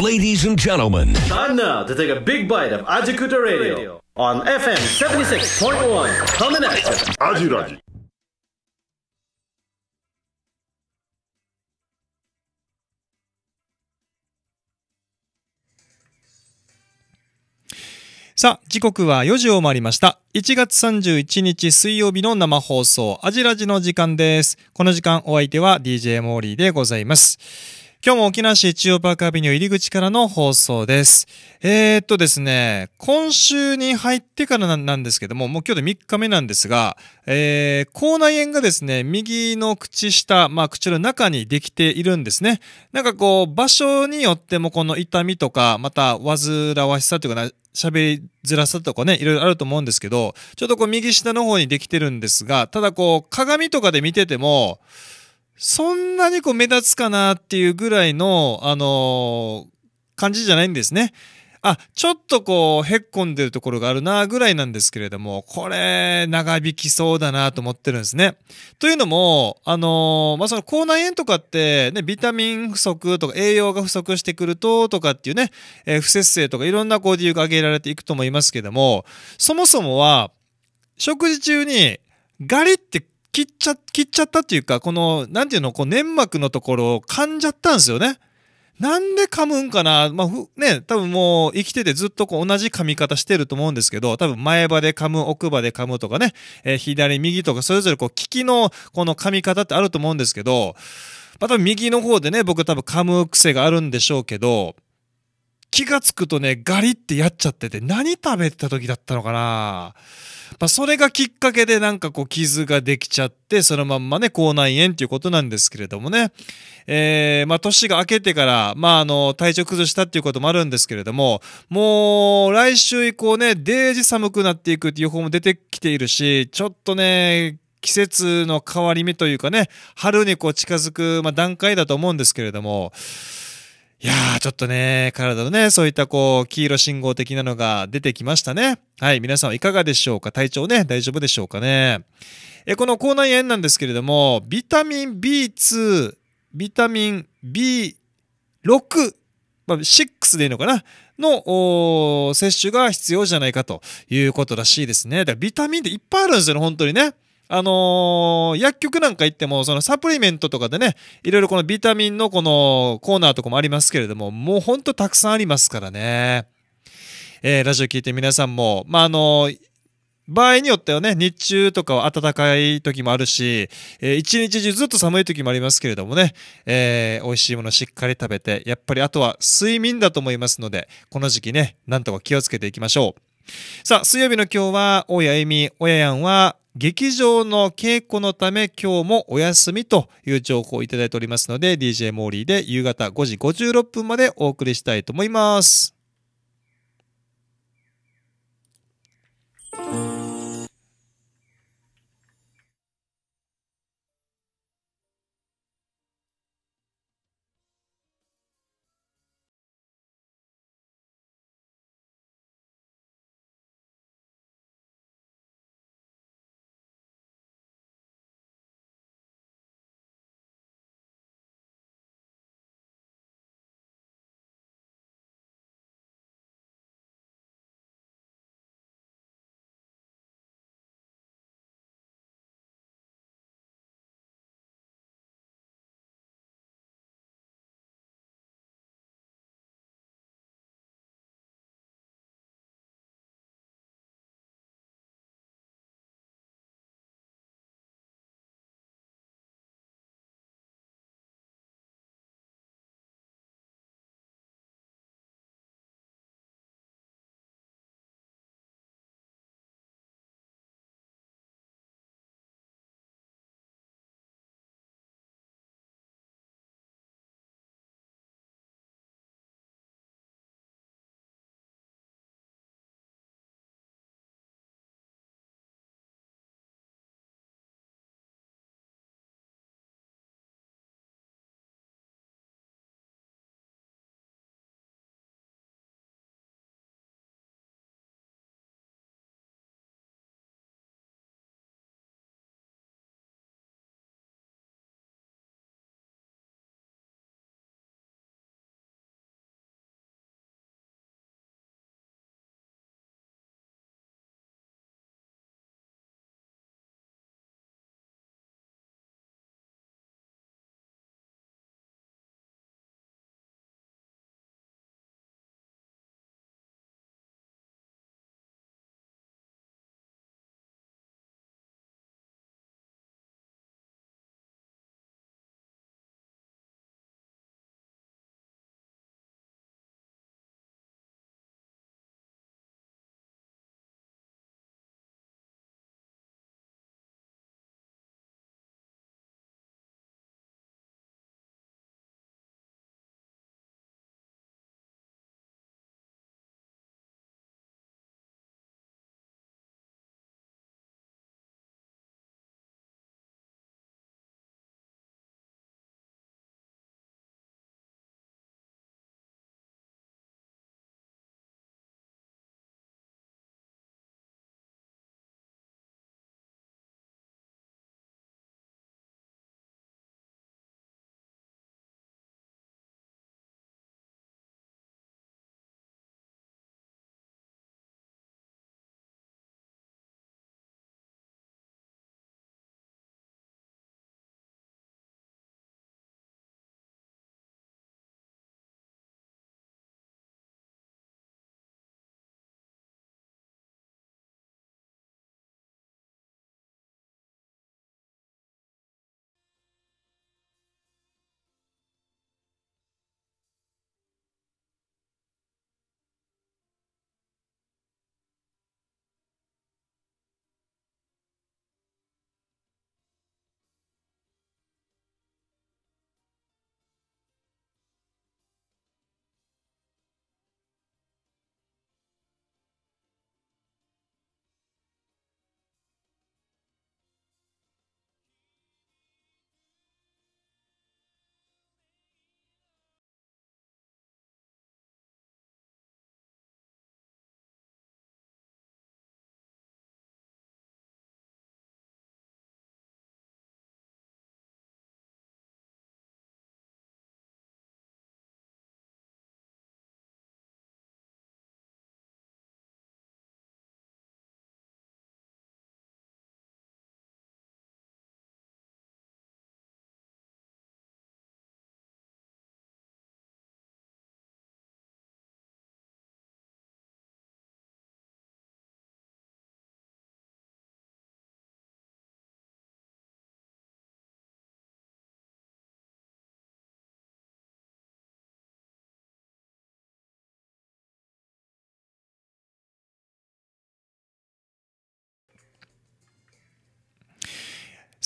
Ladies and gentlemen, time now to take a big bite of Ajikuta Radio on FM 76.1. Coming at you, Ajiraji. さあ、時刻は4時を回りました。1月31日水曜日の生放送、アジラジの時間です。この時間、お相手は DJ モーリーでございます。今日も沖縄市中央パーカービニュー入り口からの放送です。えー、っとですね、今週に入ってからなんですけども、もう今日で3日目なんですが、えー、口内炎がですね、右の口下、まあ口の中にできているんですね。なんかこう、場所によってもこの痛みとか、また煩わしさというかな、喋りづらさとかね、いろいろあると思うんですけど、ちょっとこう右下の方にできてるんですが、ただこう、鏡とかで見てても、そんなにこう目立つかなっていうぐらいの、あのー、感じじゃないんですね。あ、ちょっとこう、へっこんでるところがあるな、ぐらいなんですけれども、これ、長引きそうだなと思ってるんですね。というのも、あのー、まあ、その、口内炎とかって、ね、ビタミン不足とか、栄養が不足してくると、とかっていうね、えー、不節制とか、いろんなこう理由が挙げられていくと思いますけども、そもそもは、食事中に、ガリって切っちゃ、切っちゃったっていうか、この、なんていうの、こう粘膜のところを噛んじゃったんですよね。なんで噛むんかなまあ、ね、多分もう生きててずっとこう同じ噛み方してると思うんですけど、多分前歯で噛む、奥歯で噛むとかね、えー、左、右とかそれぞれこう利きのこの噛み方ってあると思うんですけど、まあ、多分右の方でね、僕多分噛む癖があるんでしょうけど、気がつくとね、ガリってやっちゃってて、何食べてた時だったのかなまあ、それがきっかけでなんかこう傷ができちゃって、そのまんまね、口内炎っていうことなんですけれどもね。えー、まあ、年が明けてから、まあ、あの、体調崩したっていうこともあるんですけれども、もう、来週以降ね、デージ寒くなっていくっていう方も出てきているし、ちょっとね、季節の変わり目というかね、春にこう近づく、まあ、段階だと思うんですけれども、いやー、ちょっとね、体のね、そういったこう、黄色信号的なのが出てきましたね。はい、皆さんはいかがでしょうか体調ね、大丈夫でしょうかね。え、この口内炎なんですけれども、ビタミン B2、ビタミン B6、まあ、6でいいのかなの、摂取が必要じゃないかということらしいですね。だからビタミンっていっぱいあるんですよね、本当にね。あのー、薬局なんか行っても、そのサプリメントとかでね、いろいろこのビタミンのこのコーナーとかもありますけれども、もうほんとたくさんありますからね。えー、ラジオ聞いて皆さんも、まあ、あのー、場合によってはね、日中とかは暖かい時もあるし、えー、一日中ずっと寒い時もありますけれどもね、えー、美味しいものしっかり食べて、やっぱりあとは睡眠だと思いますので、この時期ね、なんとか気をつけていきましょう。さあ、水曜日の今日は、大家えみ、親やんは、劇場の稽古のため今日もお休みという情報をいただいておりますので、DJ モーリーで夕方5時56分までお送りしたいと思います。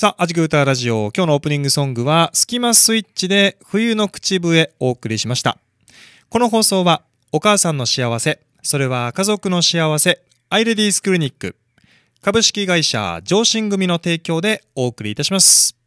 さあ、アジクータラジオ。今日のオープニングソングは、スキマスイッチで冬の口笛お送りしました。この放送は、お母さんの幸せ、それは家族の幸せ、アイレディースクリニック、株式会社上進組の提供でお送りいたします。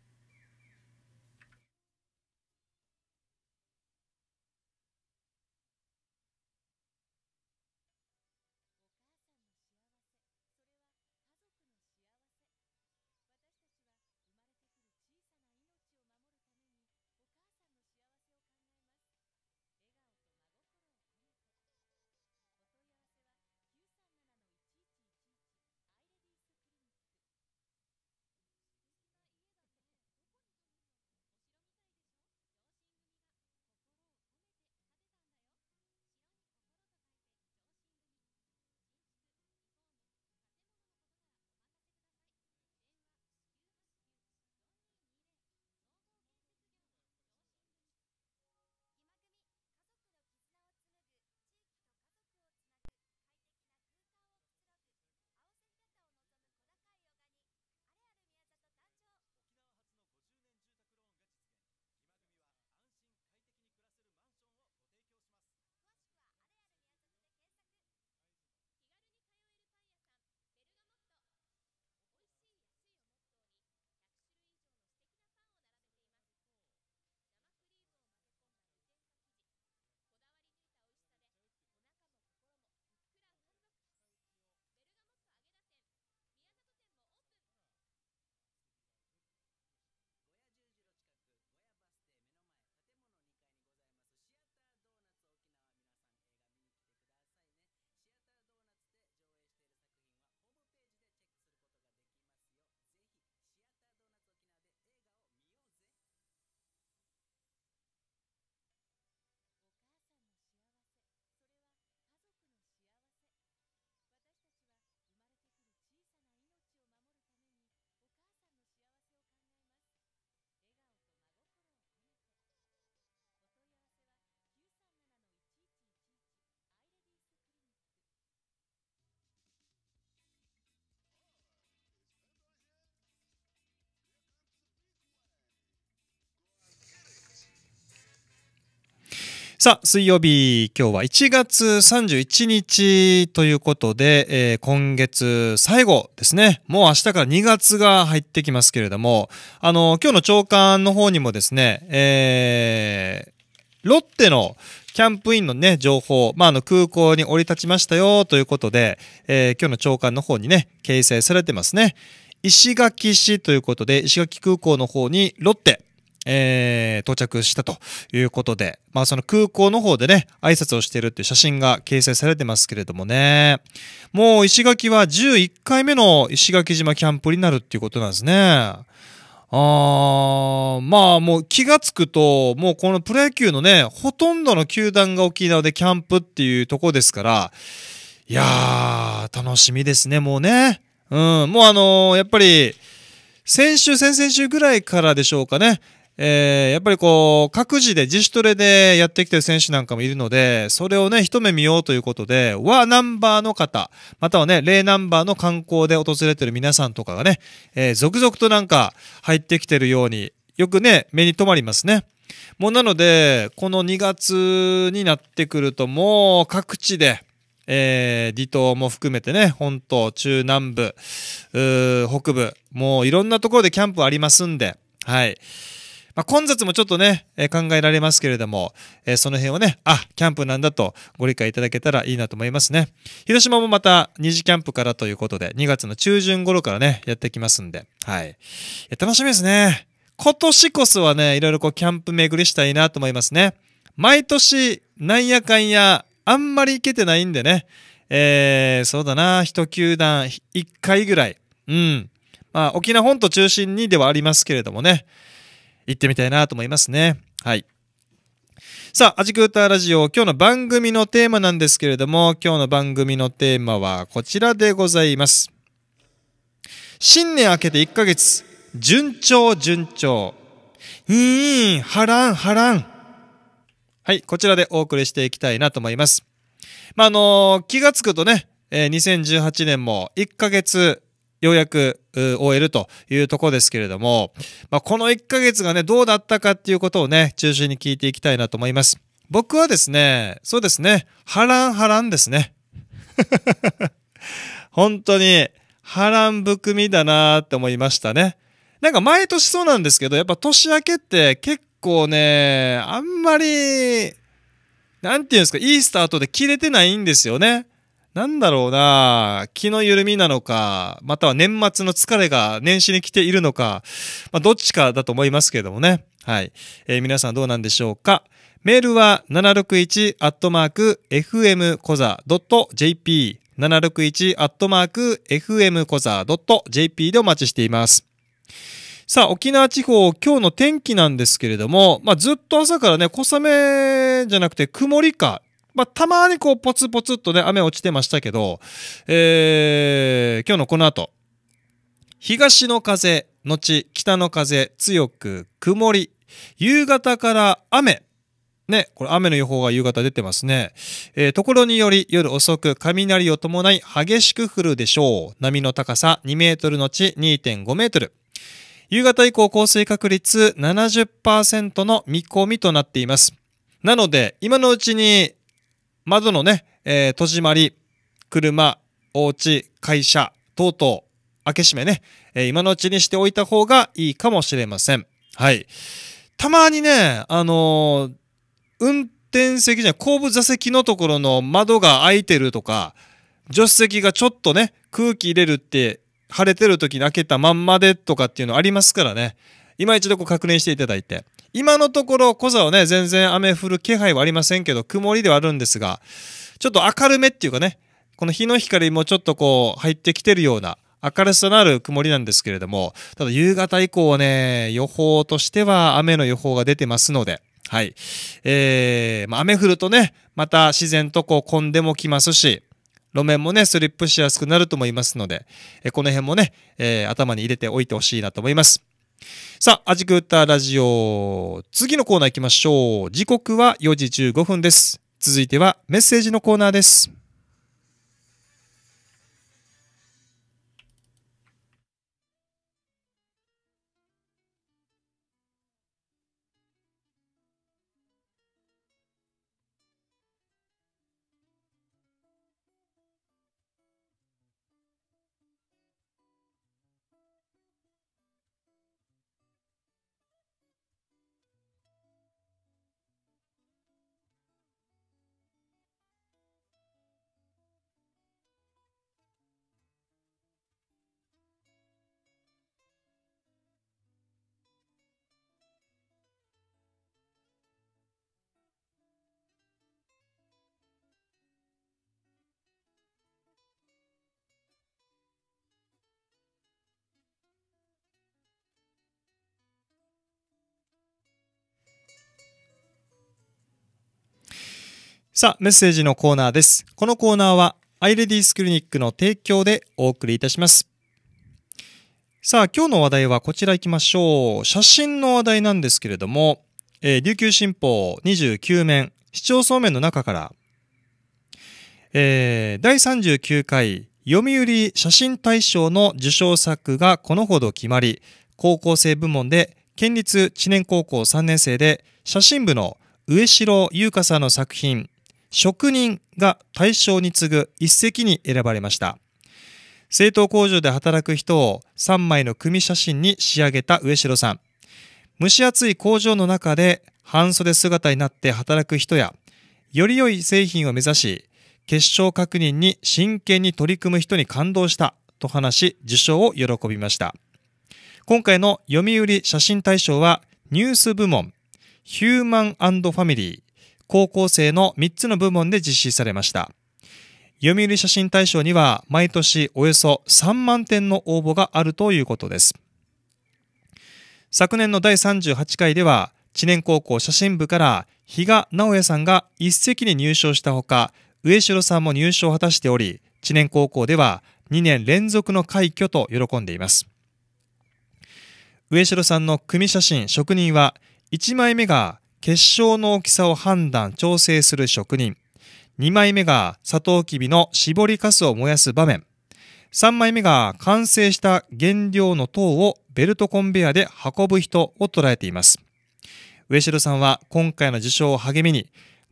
さあ、水曜日、今日は1月31日ということで、えー、今月最後ですね。もう明日から2月が入ってきますけれども、あの、今日の長官の方にもですね、えー、ロッテのキャンプインのね、情報、まあ、あの、空港に降り立ちましたよということで、えー、今日の長官の方にね、掲載されてますね。石垣市ということで、石垣空港の方にロッテ、えー、到着したということで、まあ、その空港の方でね、挨拶をしているっていう写真が掲載されてますけれどもね、もう石垣は11回目の石垣島キャンプになるっていうことなんですね。あー、まあもう気がつくと、もうこのプロ野球のね、ほとんどの球団が沖縄でキャンプっていうとこですから、いやー、楽しみですね、もうね。うん、もうあのー、やっぱり、先週、先々週ぐらいからでしょうかね。えー、やっぱりこう、各自で自主トレでやってきてる選手なんかもいるので、それをね、一目見ようということで、和ナンバーの方、またはね、例ナンバーの観光で訪れてる皆さんとかがね、えー、続々となんか入ってきてるように、よくね、目に留まりますね。もうなので、この2月になってくると、もう各地で、えー、離島も含めてね、本島、中南部、北部、もういろんなところでキャンプありますんで、はい。まあ、混雑もちょっとね、え考えられますけれども、えその辺をね、あ、キャンプなんだとご理解いただけたらいいなと思いますね。広島もまた2次キャンプからということで、2月の中旬頃からね、やってきますんで、はい。楽しみですね。今年こそはね、いろいろこうキャンプ巡りしたいなと思いますね。毎年、なんやかんや、あんまり行けてないんでね。えー、そうだな、一球団一回ぐらい。うん。まあ、沖縄本島中心にではありますけれどもね。行ってみたいなと思いますね。はい。さあ、アジクーターラジオ、今日の番組のテーマなんですけれども、今日の番組のテーマはこちらでございます。新年明けて1ヶ月、順調順調。うーん、波乱波乱。はい、こちらでお送りしていきたいなと思います。まあ、あのー、気がつくとね、えー、2018年も1ヶ月ようやく終えるというところですけれども、まあ、この1ヶ月がね、どうだったかっていうことをね、中心に聞いていきたいなと思います。僕はですね、そうですね、波乱波乱ですね。本当に波乱含みだなーって思いましたね。なんか毎年そうなんですけど、やっぱ年明けって結構ね、あんまり、なんていうんですか、いいスタートで切れてないんですよね。なんだろうな気の緩みなのか、または年末の疲れが年始に来ているのか、まあ、どっちかだと思いますけれどもね。はい。えー、皆さんどうなんでしょうか。メールは761アットマーク FM コザ .jp 761アットマーク FM コザ .jp でお待ちしています。さあ、沖縄地方、今日の天気なんですけれども、まあ、ずっと朝からね、小雨じゃなくて曇りか、まあ、たまにこう、ポツポツっとね、雨落ちてましたけど、えー、今日のこの後、東の風、後、北の風、強く曇り、夕方から雨、ね、これ雨の予報が夕方出てますね。えー、ところにより夜遅く雷を伴い激しく降るでしょう。波の高さ2メートルのち2.5メートル。夕方以降降水確率70%の見込みとなっています。なので、今のうちに窓のね、えー、戸締まり、車、お家、会社、等々、開け閉めね、えー、今のうちにしておいた方がいいかもしれません。はい。たまにね、あのー、運転席じゃ後部座席のところの窓が開いてるとか、助手席がちょっとね、空気入れるって、晴れてる時に開けたまんまでとかっていうのありますからね。今一度こう確認していただいて。今のところ、小座はね、全然雨降る気配はありませんけど、曇りではあるんですが、ちょっと明るめっていうかね、この日の光もちょっとこう、入ってきてるような、明るさのある曇りなんですけれども、ただ夕方以降はね、予報としては雨の予報が出てますので、はい。えー、まあ、雨降るとね、また自然とこう混んでもきますし、路面もね、スリップしやすくなると思いますので、えこの辺もね、えー、頭に入れておいてほしいなと思います。さあ、アジクータラジオ。次のコーナー行きましょう。時刻は4時15分です。続いてはメッセージのコーナーです。さあ、メッセージのコーナーです。このコーナーは、アイレディースクリニックの提供でお送りいたします。さあ、今日の話題はこちら行きましょう。写真の話題なんですけれども、えー、琉球新報29面、市町村面の中から、えー、第39回読売写真大賞の受賞作がこのほど決まり、高校生部門で県立知念高校3年生で写真部の上城優香さんの作品職人が大賞に次ぐ一席に選ばれました。製糖工場で働く人を3枚の組写真に仕上げた上城さん。蒸し暑い工場の中で半袖姿になって働く人や、より良い製品を目指し、結晶確認に真剣に取り組む人に感動したと話し、受賞を喜びました。今回の読売写真大賞は、ニュース部門、ヒューマンファミリー、高校生の3つの部門で実施されました。読売写真大賞には毎年およそ3万点の応募があるということです。昨年の第38回では、知念高校写真部から比嘉直也さんが一席に入賞したほか、上城さんも入賞を果たしており、知念高校では2年連続の快挙と喜んでいます。上城さんの組写真職人は1枚目が結晶の大きさを判断、調整する職人。2枚目がサトウキビの絞りかすを燃やす場面。3枚目が完成した原料の糖をベルトコンベヤで運ぶ人を捉えています。上城さんは今回の受賞を励みに、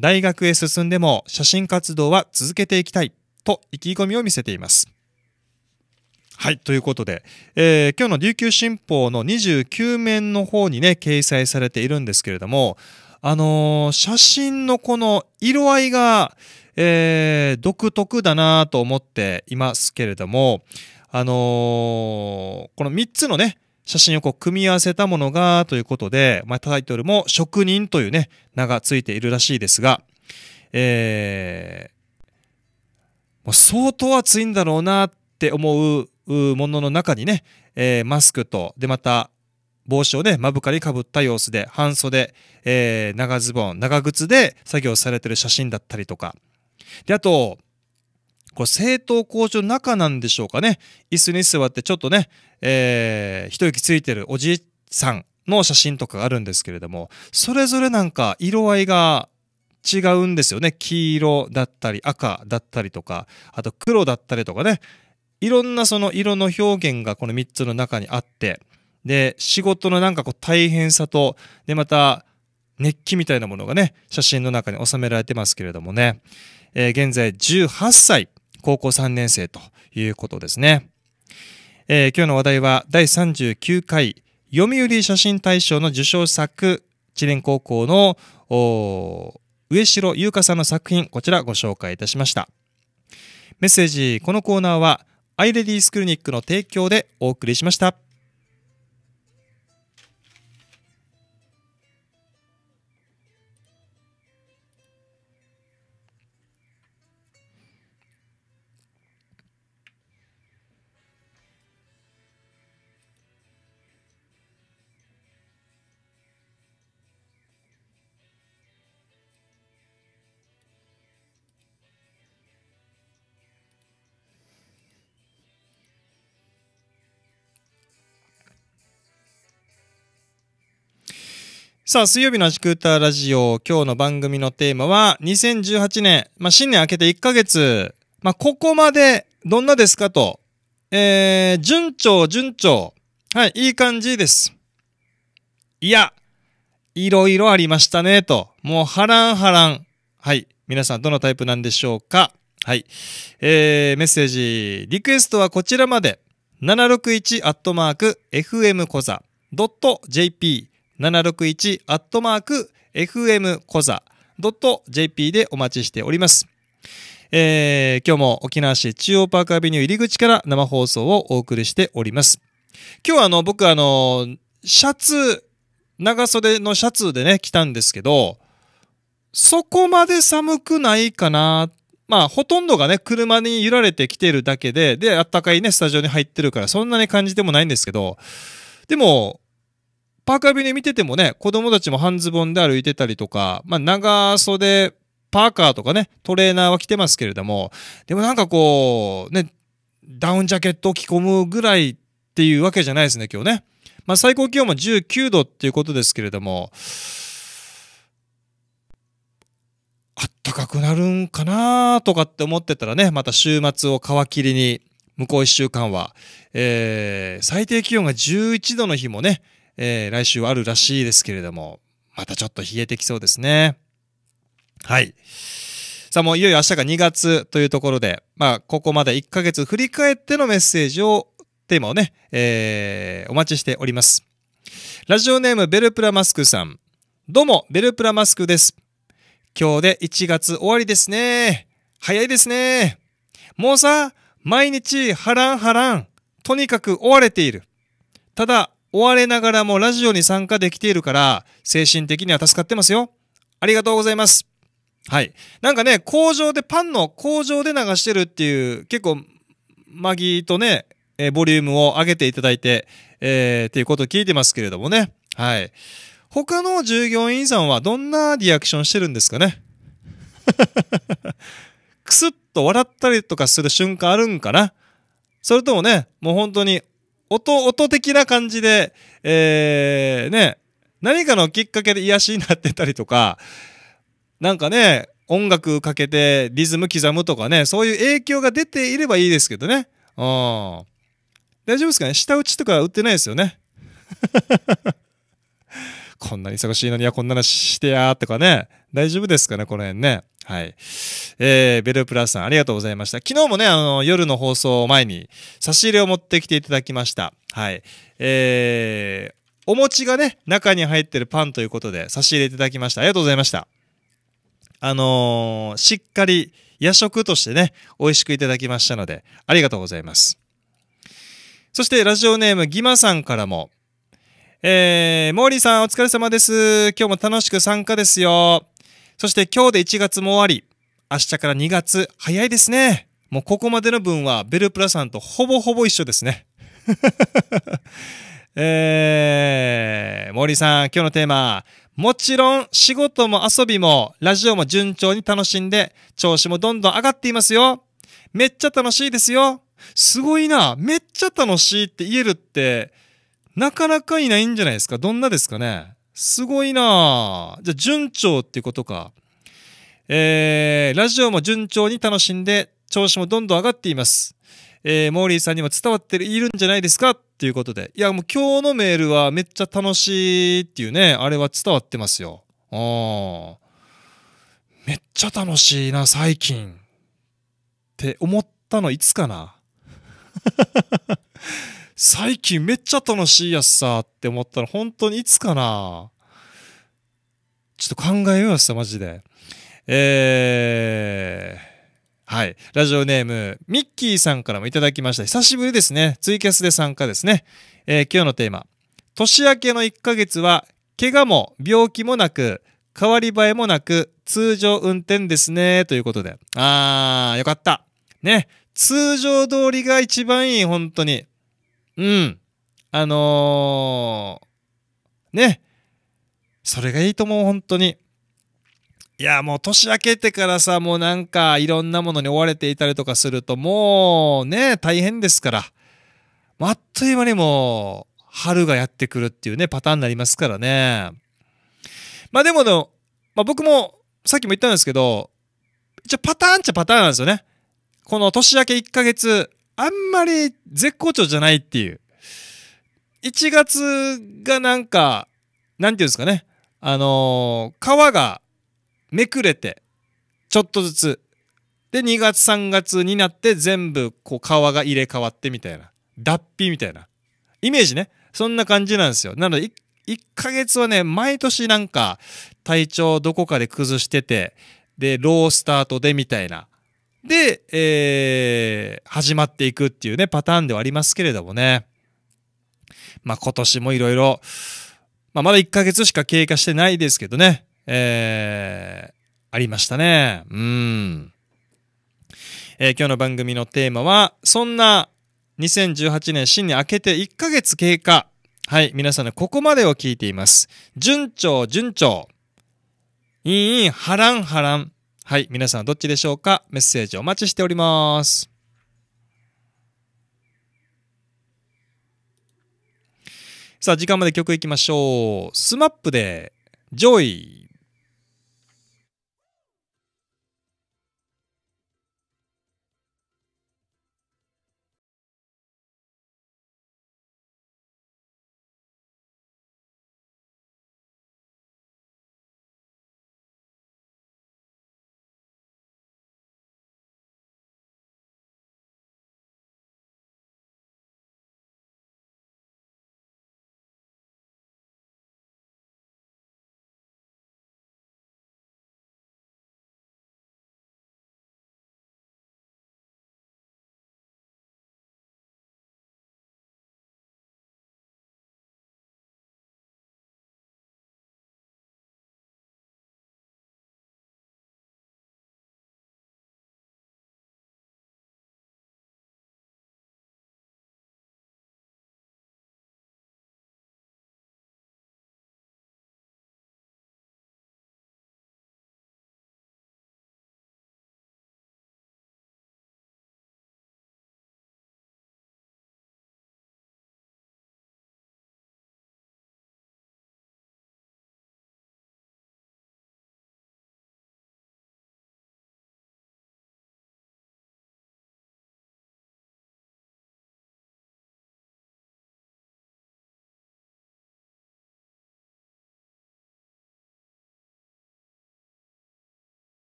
大学へ進んでも写真活動は続けていきたいと意気込みを見せています。はい。ということで、えー、今日の琉球新報の29面の方にね、掲載されているんですけれども、あのー、写真のこの色合いが、えー、独特だなと思っていますけれども、あのー、この3つのね、写真をこう組み合わせたものがということで、まあ、タイトルも職人というね、名が付いているらしいですが、えー、もう相当熱いんだろうなって思うものの中にね、えー、マスクと、で、また、帽子をね、まぶかりかぶった様子で、半袖、えー、長ズボン、長靴で作業されてる写真だったりとか。で、あと、これ、政党工場の中なんでしょうかね。椅子に座って、ちょっとね、えー、一息ついてるおじいさんの写真とかがあるんですけれども、それぞれなんか色合いが違うんですよね。黄色だったり、赤だったりとか、あと黒だったりとかね。いろんなその色の表現がこの3つの中にあって、で、仕事のなんかこう大変さと、で、また熱気みたいなものがね、写真の中に収められてますけれどもね、えー、現在18歳、高校3年生ということですね。えー、今日の話題は第39回読売写真大賞の受賞作、知念高校の上城優香さんの作品、こちらご紹介いたしました。メッセージ、このコーナーはアイレディースクリニックの提供でお送りしました。さあ、水曜日のアジクーターラジオ、今日の番組のテーマは、2018年、まあ、新年明けて1ヶ月、まあ、ここまで、どんなですかと、えー、順調、順調。はい、いい感じです。いや、いろいろありましたね、と。もう、波乱波乱。はい、皆さん、どのタイプなんでしょうかはい。えー、メッセージ、リクエストはこちらまで。761-FM コザ .jp 761アットマーク FM コザ .jp でお待ちしております。えー、今日も沖縄市中央パークアビニュー入り口から生放送をお送りしております。今日はあの、僕あの、シャツ、長袖のシャツでね、来たんですけど、そこまで寒くないかな。まあ、ほとんどがね、車に揺られてきてるだけで、で、あったかいね、スタジオに入ってるから、そんなに感じてもないんですけど、でも、パーカービで見ててもね、子供たちも半ズボンで歩いてたりとか、まあ、長袖、パーカーとかね、トレーナーは着てますけれども、でもなんかこう、ね、ダウンジャケットを着込むぐらいっていうわけじゃないですね、今日ね。まあ、最高気温も19度っていうことですけれども、あったかくなるんかなーとかって思ってたらね、また週末を皮切りに、向こう1週間は、えー、最低気温が11度の日もね、えー、来週あるらしいですけれども、またちょっと冷えてきそうですね。はい。さあもういよいよ明日が2月というところで、まあここまで1ヶ月振り返ってのメッセージを、テーマをね、えー、お待ちしております。ラジオネームベルプラマスクさん。どうも、ベルプラマスクです。今日で1月終わりですね。早いですね。もうさ、毎日波乱波乱。とにかく追われている。ただ、追われながらもラジオに参加できているから、精神的には助かってますよ。ありがとうございます。はい。なんかね、工場で、パンの工場で流してるっていう、結構、マギとね、えー、ボリュームを上げていただいて、えー、っていうことを聞いてますけれどもね。はい。他の従業員さんはどんなリアクションしてるんですかねくすっと笑ったりとかする瞬間あるんかなそれともね、もう本当に音、音的な感じで、えー、ね、何かのきっかけで癒しになってたりとか、なんかね、音楽かけてリズム刻むとかね、そういう影響が出ていればいいですけどね。大丈夫ですかね下打ちとか打ってないですよね。こんなに忙しいのにはこんなのしてやーとかね、大丈夫ですかね、この辺ね。はい。えー、ベルプラスさん、ありがとうございました。昨日もね、あの、夜の放送を前に、差し入れを持ってきていただきました。はい。えー、お餅がね、中に入ってるパンということで、差し入れいただきました。ありがとうございました。あのー、しっかり夜食としてね、美味しくいただきましたので、ありがとうございます。そして、ラジオネームギマさんからも、えー、モーリーさんお疲れ様です。今日も楽しく参加ですよ。そして今日で1月も終わり、明日から2月、早いですね。もうここまでの分はベルプラさんとほぼほぼ一緒ですね。えー、モーリーさん、今日のテーマ、もちろん仕事も遊びもラジオも順調に楽しんで、調子もどんどん上がっていますよ。めっちゃ楽しいですよ。すごいな、めっちゃ楽しいって言えるって、なかなかいないんじゃないですか。どんなですかね。すごいなじゃあ、順調ってことか。えー、ラジオも順調に楽しんで、調子もどんどん上がっています。えー、モーリーさんにも伝わっているんじゃないですかっていうことで。いや、もう今日のメールはめっちゃ楽しいっていうね、あれは伝わってますよ。あー。めっちゃ楽しいな、最近。って思ったのいつかな 最近めっちゃ楽しいやつさって思ったら本当にいつかなちょっと考えようよさ、マジで。えー。はい。ラジオネーム、ミッキーさんからもいただきました。久しぶりですね。ツイキャスで参加ですね。えー、今日のテーマ。年明けの1ヶ月は、怪我も病気もなく、変わり映えもなく、通常運転ですね。ということで。あー、よかった。ね。通常通りが一番いい、本当に。うん。あのー、ね。それがいいと思う、本当に。いや、もう年明けてからさ、もうなんかいろんなものに追われていたりとかすると、もうね、大変ですから。あっという間にもう、春がやってくるっていうね、パターンになりますからね。まあでもでまあ僕も、さっきも言ったんですけど、一応パターンっちゃパターンなんですよね。この年明け1ヶ月、あんまり絶好調じゃないっていう。1月がなんか、なんていうんですかね。あのー、皮がめくれて、ちょっとずつ。で、2月3月になって全部こう皮が入れ替わってみたいな。脱皮みたいな。イメージね。そんな感じなんですよ。なので、1ヶ月はね、毎年なんか体調どこかで崩してて、で、ロースタートでみたいな。で、えー、始まっていくっていうね、パターンではありますけれどもね。まあ、今年もいろいろ、まあ、まだ1ヶ月しか経過してないですけどね、えー、ありましたね。うん。えー、今日の番組のテーマは、そんな2018年新年明けて1ヶ月経過。はい、皆さんのここまでを聞いています。順調、順調。いい、波乱、波乱。はい、皆さんどっちでしょうかメッセージお待ちしております。さあ、時間まで曲いきましょう。スマップで、ジョイ。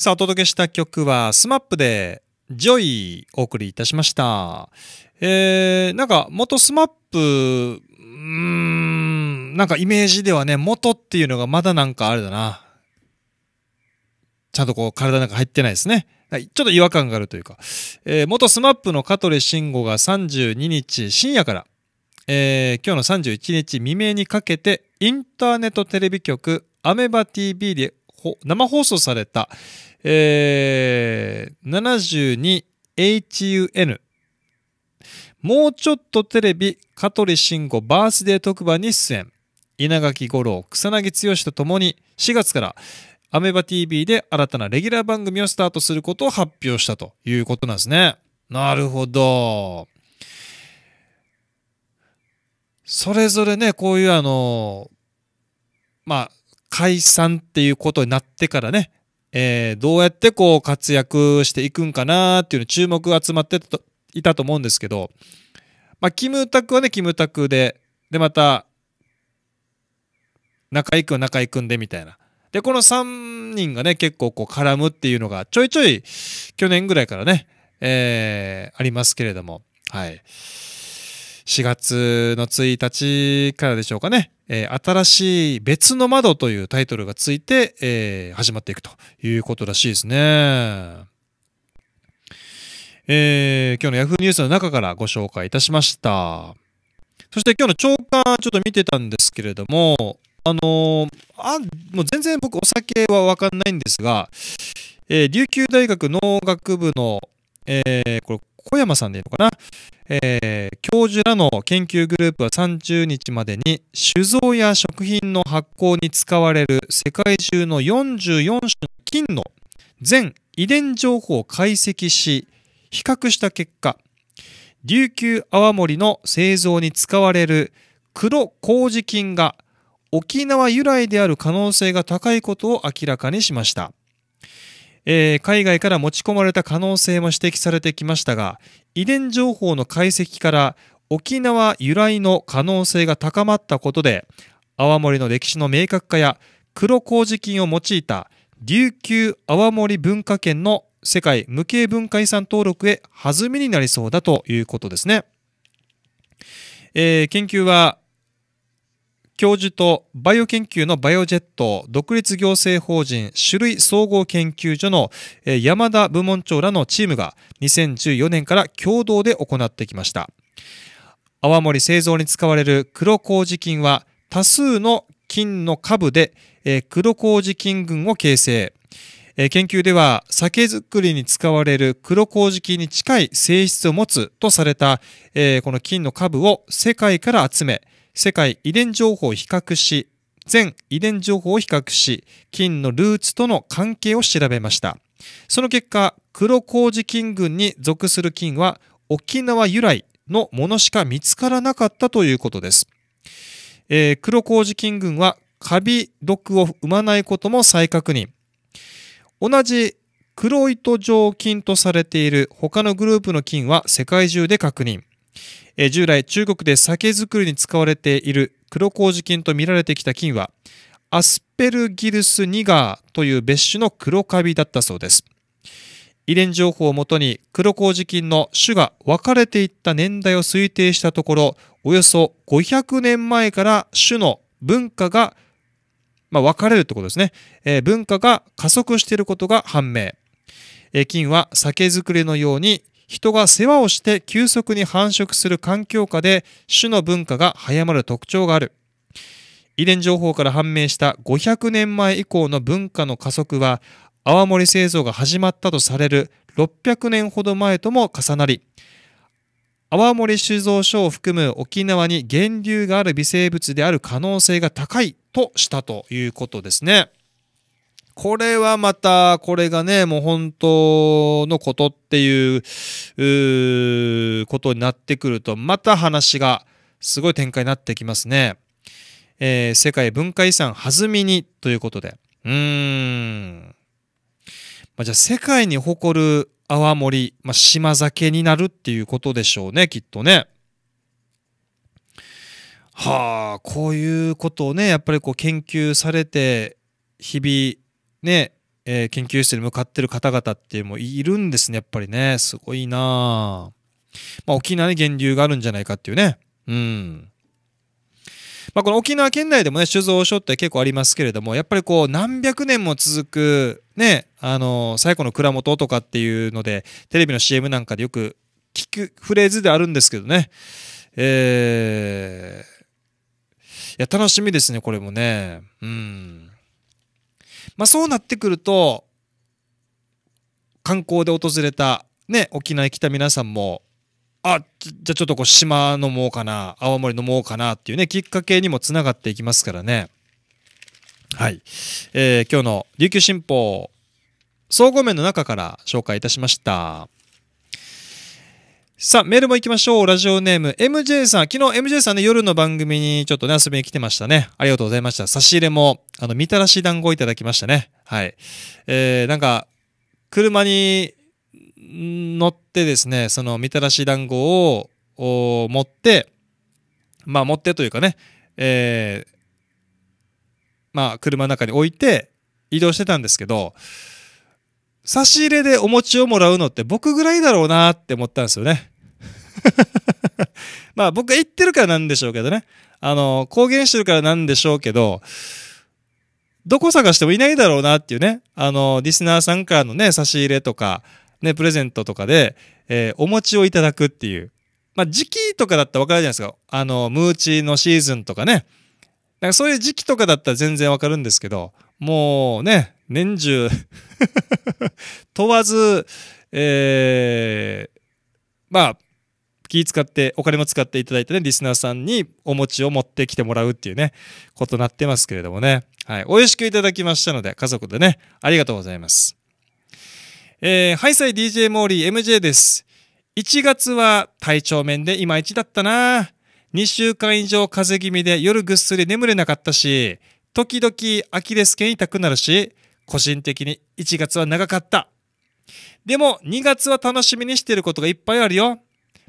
さあ、お届けした曲はスマップでジョイお送りいたしました。えー、なんか元スマップ、うーん、なんかイメージではね、元っていうのがまだなんかあれだな。ちゃんとこう体なんか入ってないですね。はい、ちょっと違和感があるというか。えー、元ップのカの香取慎吾が32日深夜から、えー、今日の31日未明にかけてインターネットテレビ局アメバ TV で生放送された、えー、72HUN。もうちょっとテレビ、香取慎吾バースデー特番に出演。稲垣吾郎、草薙剛とともに4月からアメバ TV で新たなレギュラー番組をスタートすることを発表したということなんですね。なるほど。それぞれね、こういうあの、まあ、解散っていうことになってからね、えー、どうやってこう活躍していくんかなっていうの注目が集まっていたと思うんですけど、まあ、キムタクはね、キムタクで、で、また、中井くん、中井くんでみたいな。で、この3人がね、結構こう絡むっていうのが、ちょいちょい去年ぐらいからね、えー、ありますけれども、はい。4月の1日からでしょうかね。えー、新しい別の窓というタイトルがついて、えー、始まっていくということらしいですね。えー、今日の Yahoo ニュースの中からご紹介いたしました。そして今日の朝刊ちょっと見てたんですけれども、あのあもう全然僕お酒はわかんないんですが、え琉球大学農学部の、えこれ小山さんでいいのかなえー、教授らの研究グループは30日までに酒造や食品の発酵に使われる世界中の44種の菌の全遺伝情報を解析し比較した結果琉球泡盛の製造に使われる黒麹菌が沖縄由来である可能性が高いことを明らかにしました。えー、海外から持ち込まれた可能性も指摘されてきましたが遺伝情報の解析から沖縄由来の可能性が高まったことで泡盛の歴史の明確化や黒麹菌を用いた琉球泡盛文化圏の世界無形文化遺産登録へ弾みになりそうだということですね、えー、研究は教授とバイオ研究のバイオジェット独立行政法人種類総合研究所の山田部門長らのチームが2014年から共同で行ってきました泡盛製造に使われる黒麹菌は多数の菌の下部で黒麹菌群を形成研究では酒造りに使われる黒麹菌に近い性質を持つとされたこの菌の下部を世界から集め世界遺伝情報を比較し、全遺伝情報を比較し、菌のルーツとの関係を調べました。その結果、黒麹菌群に属する菌は沖縄由来のものしか見つからなかったということです。えー、黒麹菌群はカビ毒を生まないことも再確認。同じ黒糸状菌とされている他のグループの菌は世界中で確認。え従来中国で酒造りに使われている黒麹菌と見られてきた菌はアスペルギルス・ニガーという別種の黒カビだったそうです遺伝情報をもとに黒麹菌の種が分かれていった年代を推定したところおよそ500年前から種の文化が、まあ、分かれるってことですね、えー、文化が加速していることが判明、えー、菌は酒造りのように人が世話をして急速に繁殖する環境下で種の文化が早まる特徴がある遺伝情報から判明した500年前以降の文化の加速は泡盛製造が始まったとされる600年ほど前とも重なり泡盛酒造所を含む沖縄に源流がある微生物である可能性が高いとしたということですね。これはまた、これがね、もう本当のことっていう、うことになってくると、また話がすごい展開になってきますね。えー、世界文化遺産弾みにということで。うーん。まあ、じゃあ世界に誇る泡盛、まあ、島酒になるっていうことでしょうね、きっとね。はあ、こういうことをね、やっぱりこう研究されて、日々ね、えー、研究室に向かってる方々っていうのもいるんですね、やっぱりね。すごいなまあ、沖縄に源流があるんじゃないかっていうね。うん。まあ、この沖縄県内でもね、酒造所って結構ありますけれども、やっぱりこう、何百年も続く、ね、あのー、最古の蔵元とかっていうので、テレビの CM なんかでよく聞くフレーズであるんですけどね。えー、いや、楽しみですね、これもね。うん。まあ、そうなってくると観光で訪れた、ね、沖縄に来た皆さんもあじゃあちょっとこう島飲もうかな青森飲もうかなっていうねきっかけにもつながっていきますからねはい、えー、今日の琉球新報総合面の中から紹介いたしました。さあ、メールも行きましょう。ラジオネーム、MJ さん。昨日 MJ さんね、夜の番組にちょっとね、遊びに来てましたね。ありがとうございました。差し入れも、あの、みたらし団子をいただきましたね。はい。えー、なんか、車に乗ってですね、そのみたらし団子を、持って、まあ、持ってというかね、えー、まあ、車の中に置いて移動してたんですけど、差し入れでお餅をもらうのって僕ぐらいだろうなって思ったんですよね。まあ僕が言ってるからなんでしょうけどね。あの、公言してるからなんでしょうけど、どこ探してもいないだろうなっていうね、あの、リスナーさんからのね、差し入れとか、ね、プレゼントとかで、えー、お餅をいただくっていう。まあ時期とかだったらわかるじゃないですか。あの、ムーチのシーズンとかね。なんかそういう時期とかだったら全然わかるんですけど、もうね、年中 問わず、えー、まあ、気使って、お金も使っていただいてね、リスナーさんにお餅を持ってきてもらうっていうね、ことになってますけれどもね。はい。美味しくいただきましたので、家族でね、ありがとうございます。えー、ハイサイ DJ モーリー MJ です。1月は体調面でいまいちだったな。2週間以上風邪気味で夜ぐっすり眠れなかったし、時々アキレス腱痛くなるし、個人的に1月は長かった。でも、2月は楽しみにしていることがいっぱいあるよ。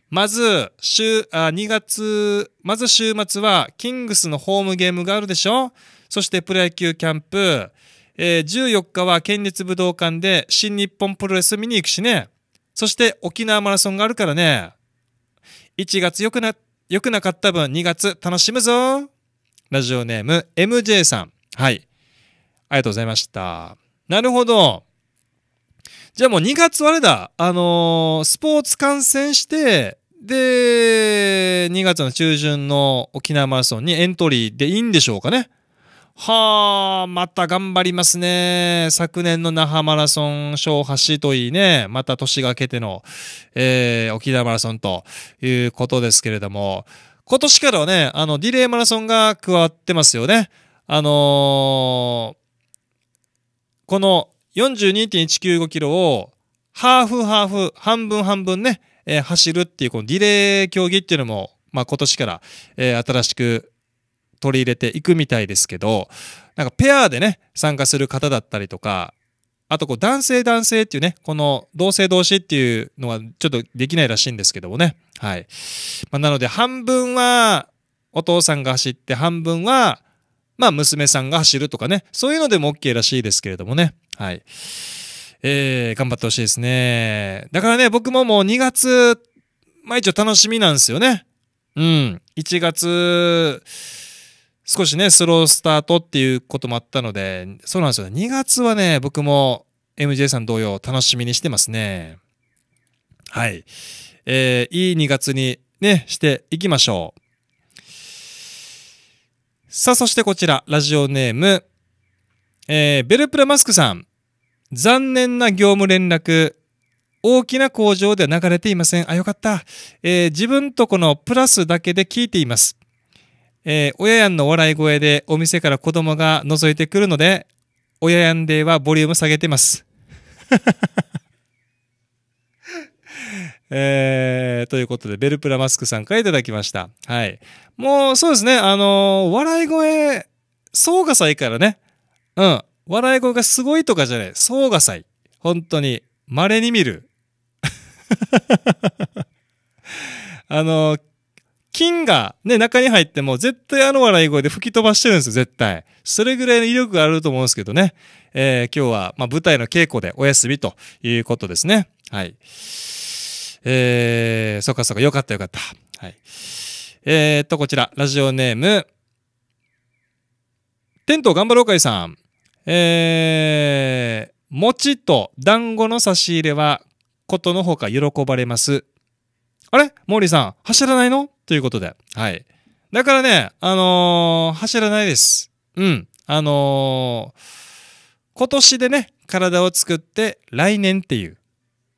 まず、週、あ、2月、まず週末は、キングスのホームゲームがあるでしょそして、プロ野球キャンプ。えー、14日は県立武道館で新日本プロレス見に行くしね。そして沖縄マラソンがあるからね。1月良くな、良くなかった分2月楽しむぞ。ラジオネーム MJ さん。はい。ありがとうございました。なるほど。じゃあもう2月はあれだ。あのー、スポーツ観戦して、で、2月の中旬の沖縄マラソンにエントリーでいいんでしょうかね。はあ、また頑張りますね。昨年の那覇マラソン小橋といいね、また年が明けての、えー、沖縄マラソンということですけれども、今年からはね、あの、ディレイマラソンが加わってますよね。あのーこの42.195キロをハーフハーフ、半分半分ね、えー、走るっていうこのディレイ競技っていうのも、まあ今年から、えー、新しく取り入れていくみたいですけど、なんかペアでね、参加する方だったりとか、あとこう男性男性っていうね、この同性同士っていうのはちょっとできないらしいんですけどもね。はい。まあ、なので半分はお父さんが走って半分はまあ、娘さんが走るとかね、そういうのでも OK らしいですけれどもね。はい。えー、頑張ってほしいですね。だからね、僕ももう2月、まあ一応楽しみなんですよね。うん。1月、少しね、スロースタートっていうこともあったので、そうなんですよね。2月はね、僕も MJ さん同様楽しみにしてますね。はい。えー、いい2月にね、していきましょう。さあ、そしてこちら、ラジオネーム、えー、ベルプラマスクさん。残念な業務連絡。大きな工場では流れていません。あ、よかった。えー、自分とこのプラスだけで聞いています。えー、親やんの笑い声でお店から子供が覗いてくるので、親やんでーはボリューム下げてます。えー、ということで、ベルプラマスクさんからいただきました。はい。もう、そうですね、あのー、笑い声、総が祭からね、うん、笑い声がすごいとかじゃない、総が祭。本当に、稀に見る。あのー、金がね、中に入っても絶対あの笑い声で吹き飛ばしてるんですよ、絶対。それぐらいの威力があると思うんですけどね。えー、今日は、まあ、舞台の稽古でお休みということですね。はい。えー、そうかそうか、よかったよかった。はい。えー、っと、こちら、ラジオネーム、テント頑張ろうかいさん。えー、餅と団子の差し入れは、ことのほか喜ばれます。あれモーリーさん、走らないのということで。はい。だからね、あのー、走らないです。うん。あのー、今年でね、体を作って来年っていう。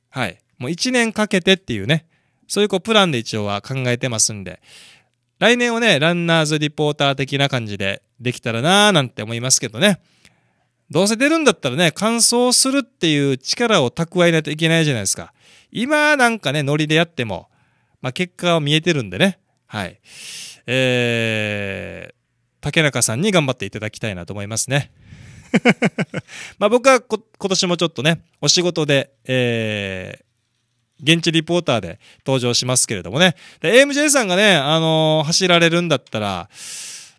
はい。もう1年かけてっていうね、そういうこうプランで一応は考えてますんで、来年をね、ランナーズリポーター的な感じでできたらなーなんて思いますけどね。どうせ出るんだったらね、完走するっていう力を蓄えないといけないじゃないですか。今なんかね、ノリでやっても、まあ、結果は見えてるんでね。はい。えー、竹中さんに頑張っていただきたいなと思いますね。まあ僕は今年もちょっとね、お仕事で、えー、現地リポーターで登場しますけれどもね。で、AMJ さんがね、あのー、走られるんだったら、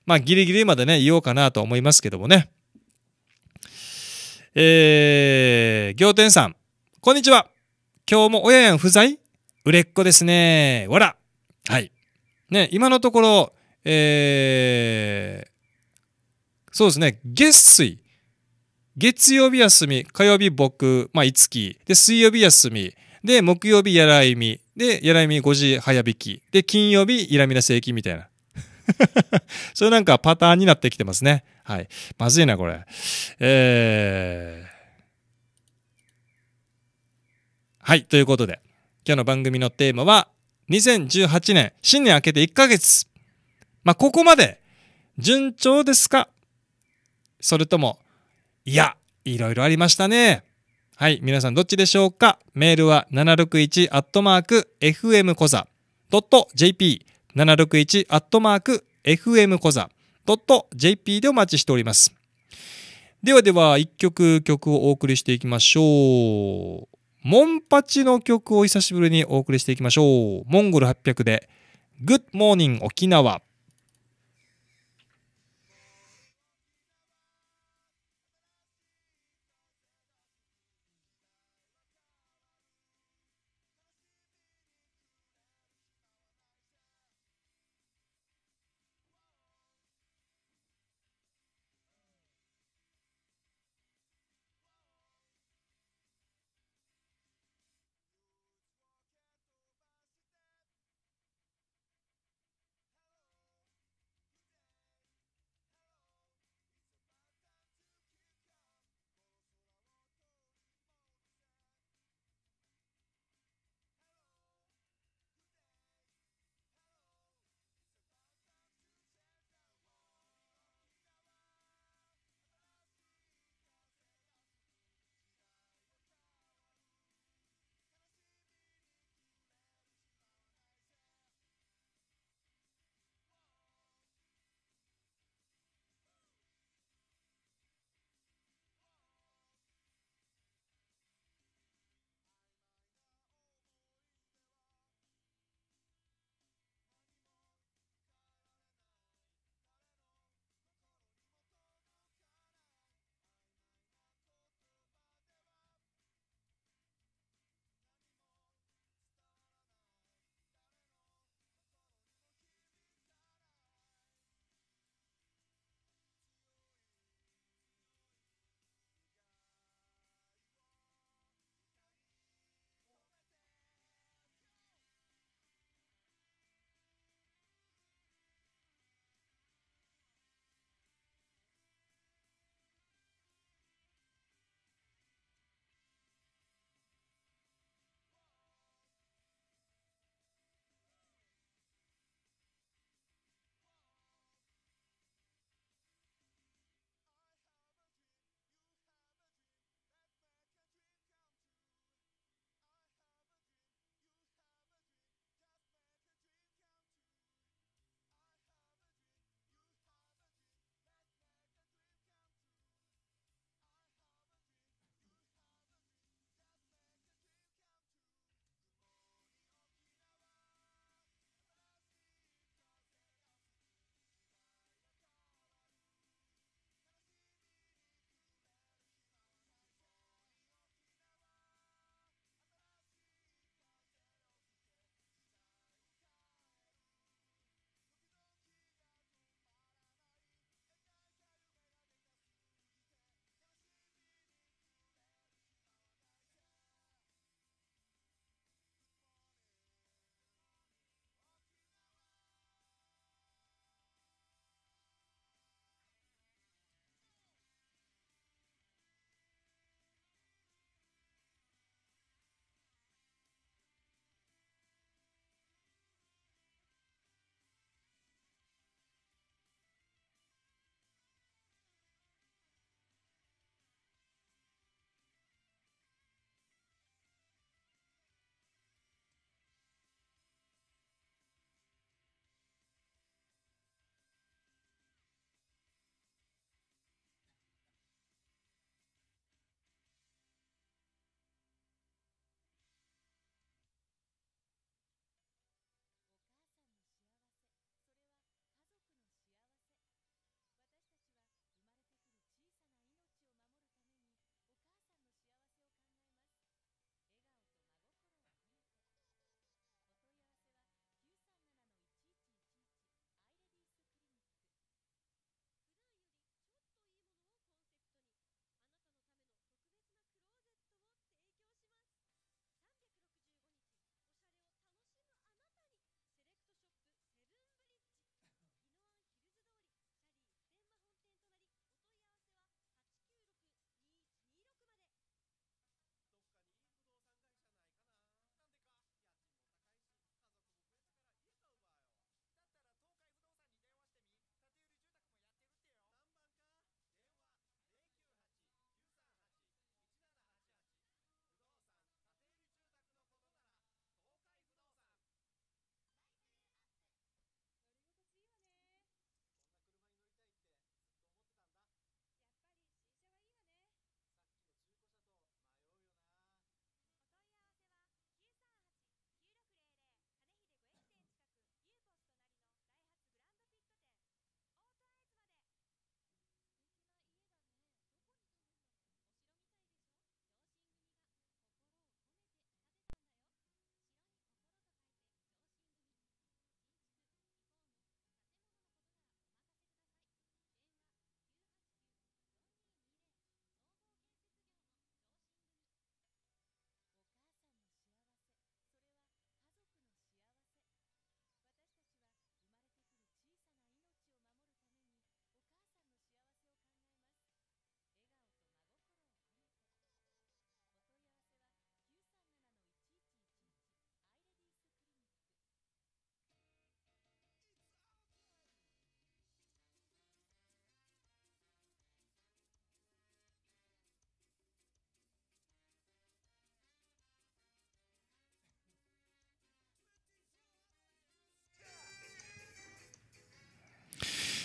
まあ、ギリギリまでね、言おうかなと思いますけどもね。えー、行天さん、こんにちは。今日も親やん不在売れっ子ですね。わら。はい。ね、今のところ、えー、そうですね、月水。月曜日休み、火曜日僕、まあ、いつき。で、水曜日休み。で、木曜日、やらいみ。で、やらいみ5時早引き。で、金曜日、イラミラ正規みたいな。そうなんかパターンになってきてますね。はい。まずいな、これ。えー。はい。ということで、今日の番組のテーマは、2018年、新年明けて1ヶ月。まあ、ここまで、順調ですかそれとも、いや、いろいろありましたね。はい、皆さんどっちでしょうかメールは761アットマーク FM コザ .jp 761アットマーク FM コザ .jp でお待ちしております。ではでは一曲曲をお送りしていきましょう。モンパチの曲を久しぶりにお送りしていきましょう。モンゴル800で Good Morning 沖縄。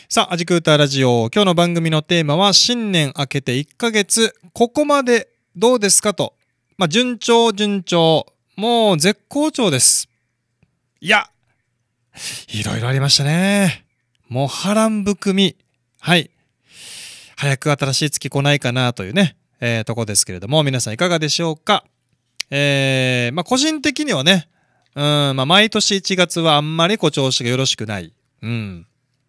さあ、アジクーターラジオ。今日の番組のテーマは、新年明けて1ヶ月、ここまでどうですかと。まあ、順調、順調。もう絶好調です。いや、いろいろありましたね。もう波乱含み。はい。早く新しい月来ないかなというね、えー、とこですけれども、皆さんいかがでしょうかえー、まあ、個人的にはね、うん、まあ、毎年1月はあんまりこう調子がよろしくない。うん。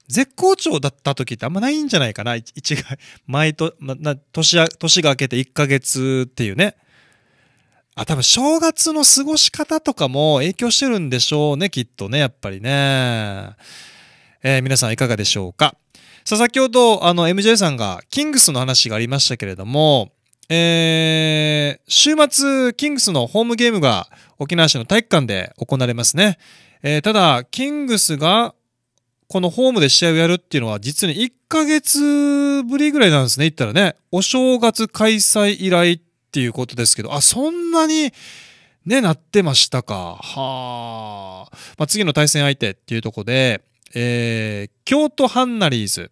絶好調だった時ってあんまないんじゃないかな、一概。毎と、ま、な年、年が明けて1ヶ月っていうね。あ、多分正月の過ごし方とかも影響してるんでしょうね、きっとね、やっぱりね。えー、皆さんいかがでしょうか。さあ、先ほど、あの、MJ さんが、キングスの話がありましたけれども、えー、週末、キングスのホームゲームが沖縄市の体育館で行われますね。えー、ただ、キングスがこのホームで試合をやるっていうのは実に1ヶ月ぶりぐらいなんですね、言ったらね。お正月開催以来っていうことですけど、あ、そんなに、ね、なってましたか。はあ。まあ、次の対戦相手っていうとこで、えー、京都ハンナリーズ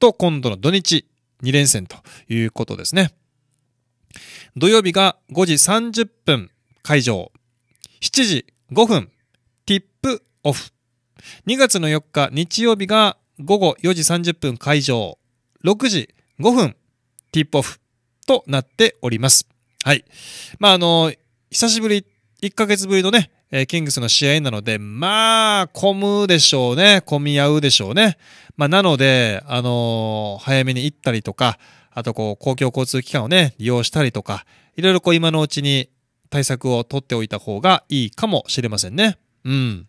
と今度の土日2連戦ということですね。土曜日が5時30分会場、7時5分ティップオフ。2月の4日日曜日が午後4時30分会場、6時5分ティップオフとなっております。はい。まあ、あの、久しぶり、1ヶ月ぶりのね、えー、キングスの試合なので、まあ、混むでしょうね。混み合うでしょうね。まあ、なので、あのー、早めに行ったりとか、あとこう、公共交通機関をね、利用したりとか、いろいろこう、今のうちに対策を取っておいた方がいいかもしれませんね。うん。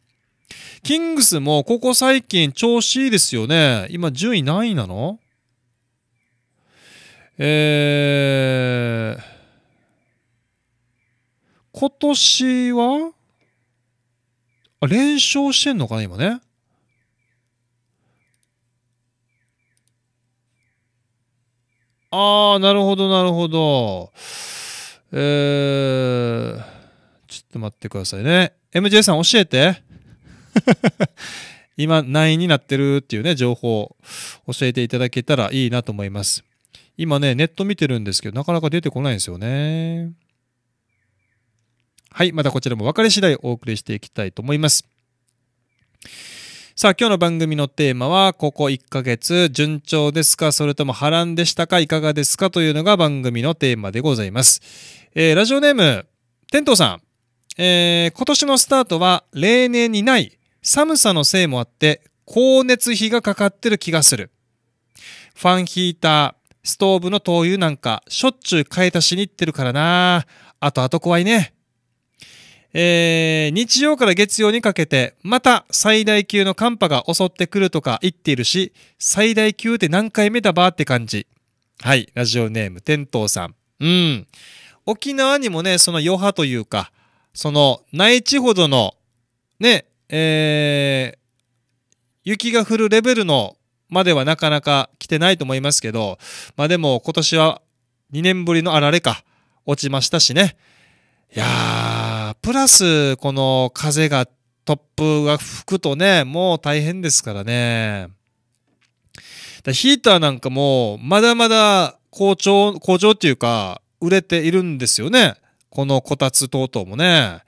キングスもここ最近調子いいですよね。今順位何位なのえー、今年はあ、連勝してんのかな、今ね。ああ、なるほど、なるほど。えー、ちょっと待ってくださいね。MJ さん教えて。今、何位になってるっていうね、情報を教えていただけたらいいなと思います。今ね、ネット見てるんですけど、なかなか出てこないんですよね。はい、またこちらも分かり次第お送りしていきたいと思います。さあ、今日の番組のテーマは、ここ1ヶ月、順調ですか、それとも波乱でしたか、いかがですかというのが番組のテーマでございます。えー、ラジオネーム、天童さん。えー、今年のスタートは、例年にない寒さのせいもあって、光熱費がかかってる気がする。ファンヒーター、ストーブの灯油なんか、しょっちゅう買い足しに行ってるからな。あとあと怖いね。えー、日曜から月曜にかけて、また最大級の寒波が襲ってくるとか言っているし、最大級って何回目だばって感じ。はい、ラジオネーム、天童さん。うん。沖縄にもね、その余波というか、その内地ほどの、ね、えー、雪が降るレベルのまではなかなか来てないと思いますけど、まあでも今年は2年ぶりのあられか、落ちましたしね。いやー、プラスこの風が、突風が吹くとね、もう大変ですからね。だヒーターなんかも、まだまだ好調、好調っていうか、売れているんですよね。このこたつ等々もね。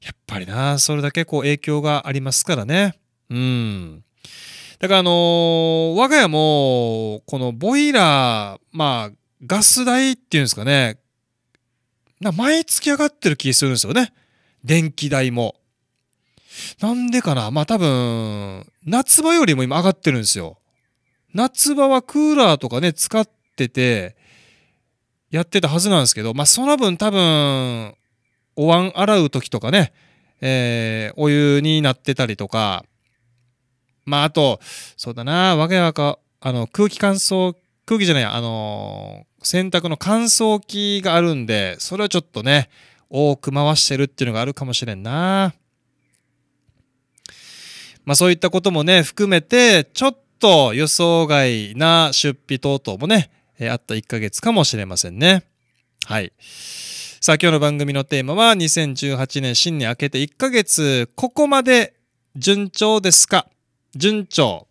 やっぱりな、それだけこう影響がありますからね。うん。だからあのー、我が家も、このボイラー、まあ、ガス代っていうんですかね、な毎月上がってる気するんですよね。電気代も。なんでかなまあ多分、夏場よりも今上がってるんですよ。夏場はクーラーとかね、使ってて、やってたはずなんですけど、まあその分多分、お椀洗う時とかね、えー、お湯になってたりとか、まあ、あと、そうだな、わけわか、あの、空気乾燥、空気じゃない、あのー、洗濯の乾燥機があるんで、それをちょっとね、多く回してるっていうのがあるかもしれんな。まあそういったこともね、含めて、ちょっと予想外な出費等々もね、えあった1ヶ月かもしれませんね。はい。さあ今日の番組のテーマは2018年新年明けて1ヶ月、ここまで順調ですか順調。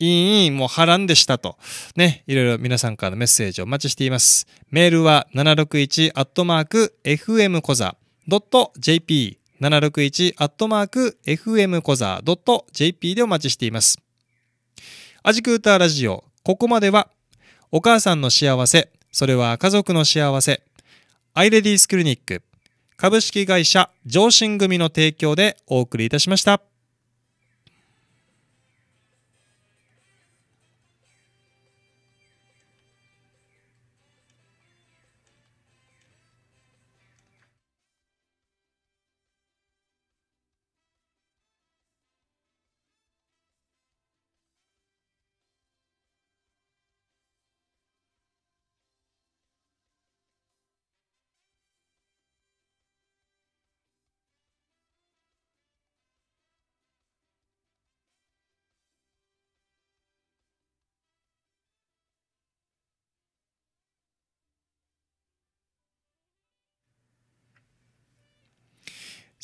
いい、もう波乱でしたと。ね、いろいろ皆さんからのメッセージをお待ちしています。メールは 761-fmkoza.jp 761-fmkoza.jp でお待ちしています。アジクーターラジオ、ここまでは、お母さんの幸せ、それは家族の幸せ、アイレディースクリニック株式会社上進組の提供でお送りいたしました。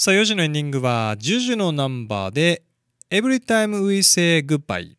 さあ4時のエンディングは JUJU のナンバーで Every time we say goodbye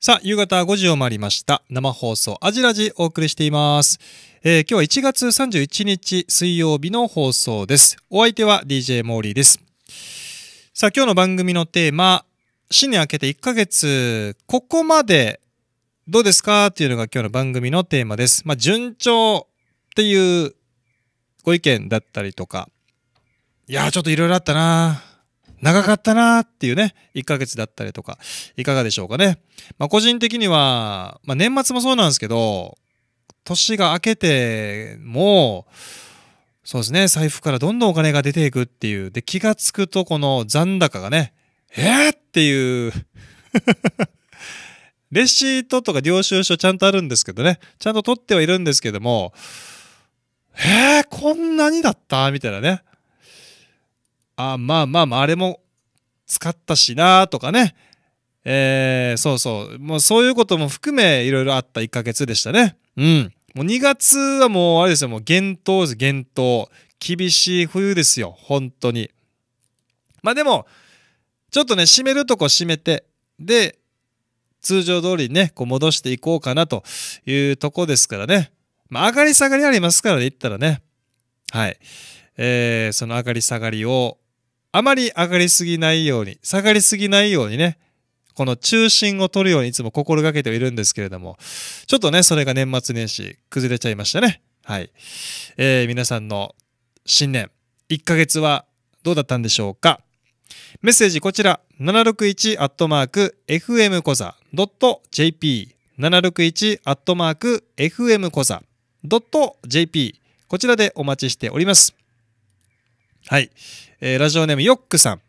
さあ、夕方5時を回りました。生放送、アジラジお送りしています。えー、今日は1月31日水曜日の放送です。お相手は DJ モーリーです。さあ、今日の番組のテーマ、新年明けて1ヶ月、ここまでどうですかっていうのが今日の番組のテーマです。まあ、順調っていうご意見だったりとか、いやーちょっといろいろあったな長かったなーっていうね、1ヶ月だったりとか、いかがでしょうかね。まあ、個人的には、まあ、年末もそうなんですけど、年が明けても、そうですね、財布からどんどんお金が出ていくっていう、で、気がつくとこの残高がね、えー、っていう レシートとか領収書ちゃんとあるんですけどね、ちゃんと取ってはいるんですけども、えー、こんなにだったみたいなね。あまあまあまあ、あれも使ったしなとかね。えー、そうそう。もうそういうことも含め、いろいろあった1ヶ月でしたね。うん。もう2月はもう、あれですよ、もう厳冬です、厳冬。厳しい冬ですよ、本当に。まあでも、ちょっとね、閉めるとこ閉めて、で、通常通りにね、こう戻していこうかなというとこですからね。まあ、上がり下がりありますからね、言ったらね。はい。えー、その上がり下がりをあまり上がりすぎないように、下がりすぎないようにね、この中心を取るようにいつも心がけてはいるんですけれども、ちょっとね、それが年末年始崩れちゃいましたね。はい。えー、皆さんの新年、1ヶ月はどうだったんでしょうかメッセージこちら、7 6 1 f m コザ j p 7 6 1 f m コザ j p こちらでお待ちしております。はい。えー、ラジオネームヨックさん。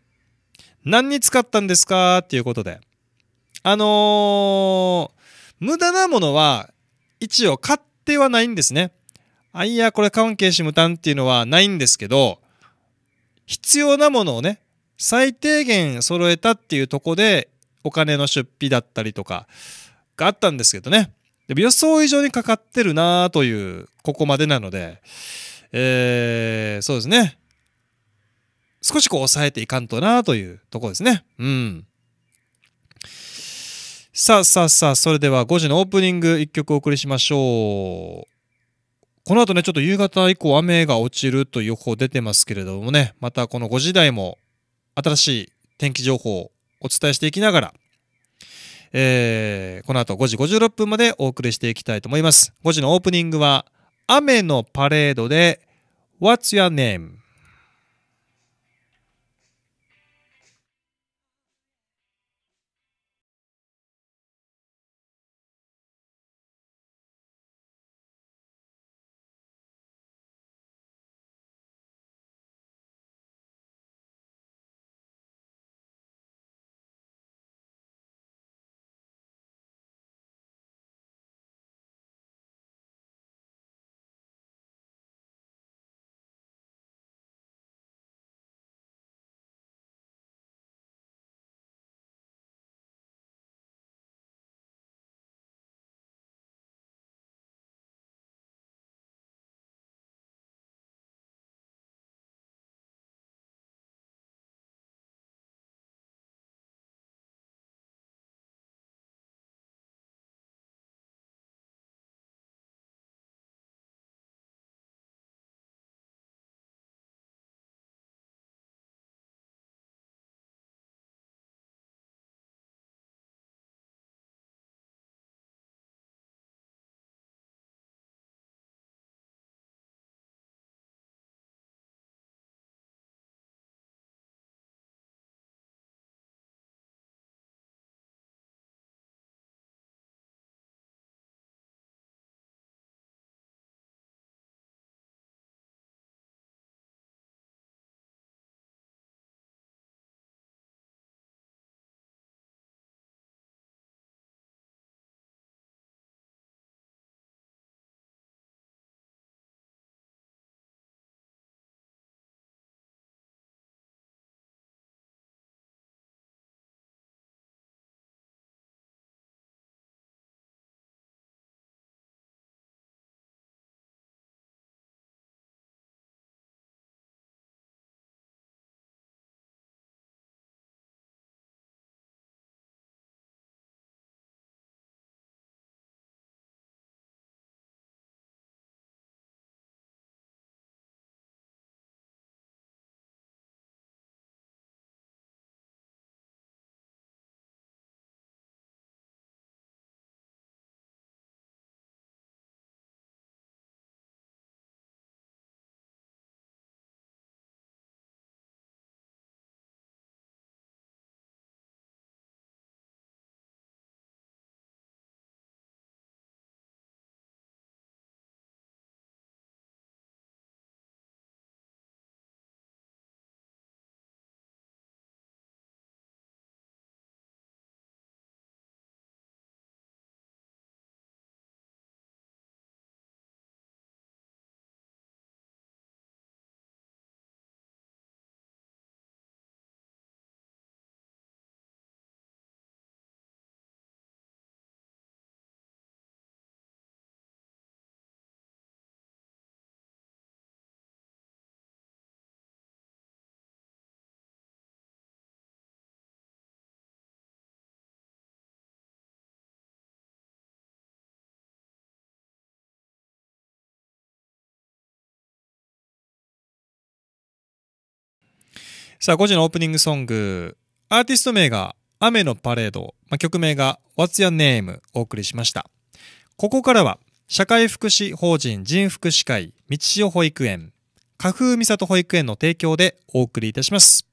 何に使ったんですかっていうことで。あのー、無駄なものは一応買ってはないんですね。あ、いや、これ関係し無担っていうのはないんですけど、必要なものをね、最低限揃えたっていうとこで、お金の出費だったりとかがあったんですけどね。でも予想以上にかかってるなという、ここまでなので、えー、そうですね。少しこう抑えていかんとなというところですね。うん。さあさあさあ、それでは5時のオープニング一曲お送りしましょう。この後ね、ちょっと夕方以降雨が落ちるという予報出てますけれどもね、またこの5時台も新しい天気情報をお伝えしていきながら、えー、この後5時56分までお送りしていきたいと思います。5時のオープニングは、雨のパレードで、What's Your Name? さあ、5時のオープニングソング、アーティスト名が雨のパレード、まあ、曲名が What's Your Name お送りしました。ここからは、社会福祉法人人福祉会、道潮保育園、花風三里保育園の提供でお送りいたします。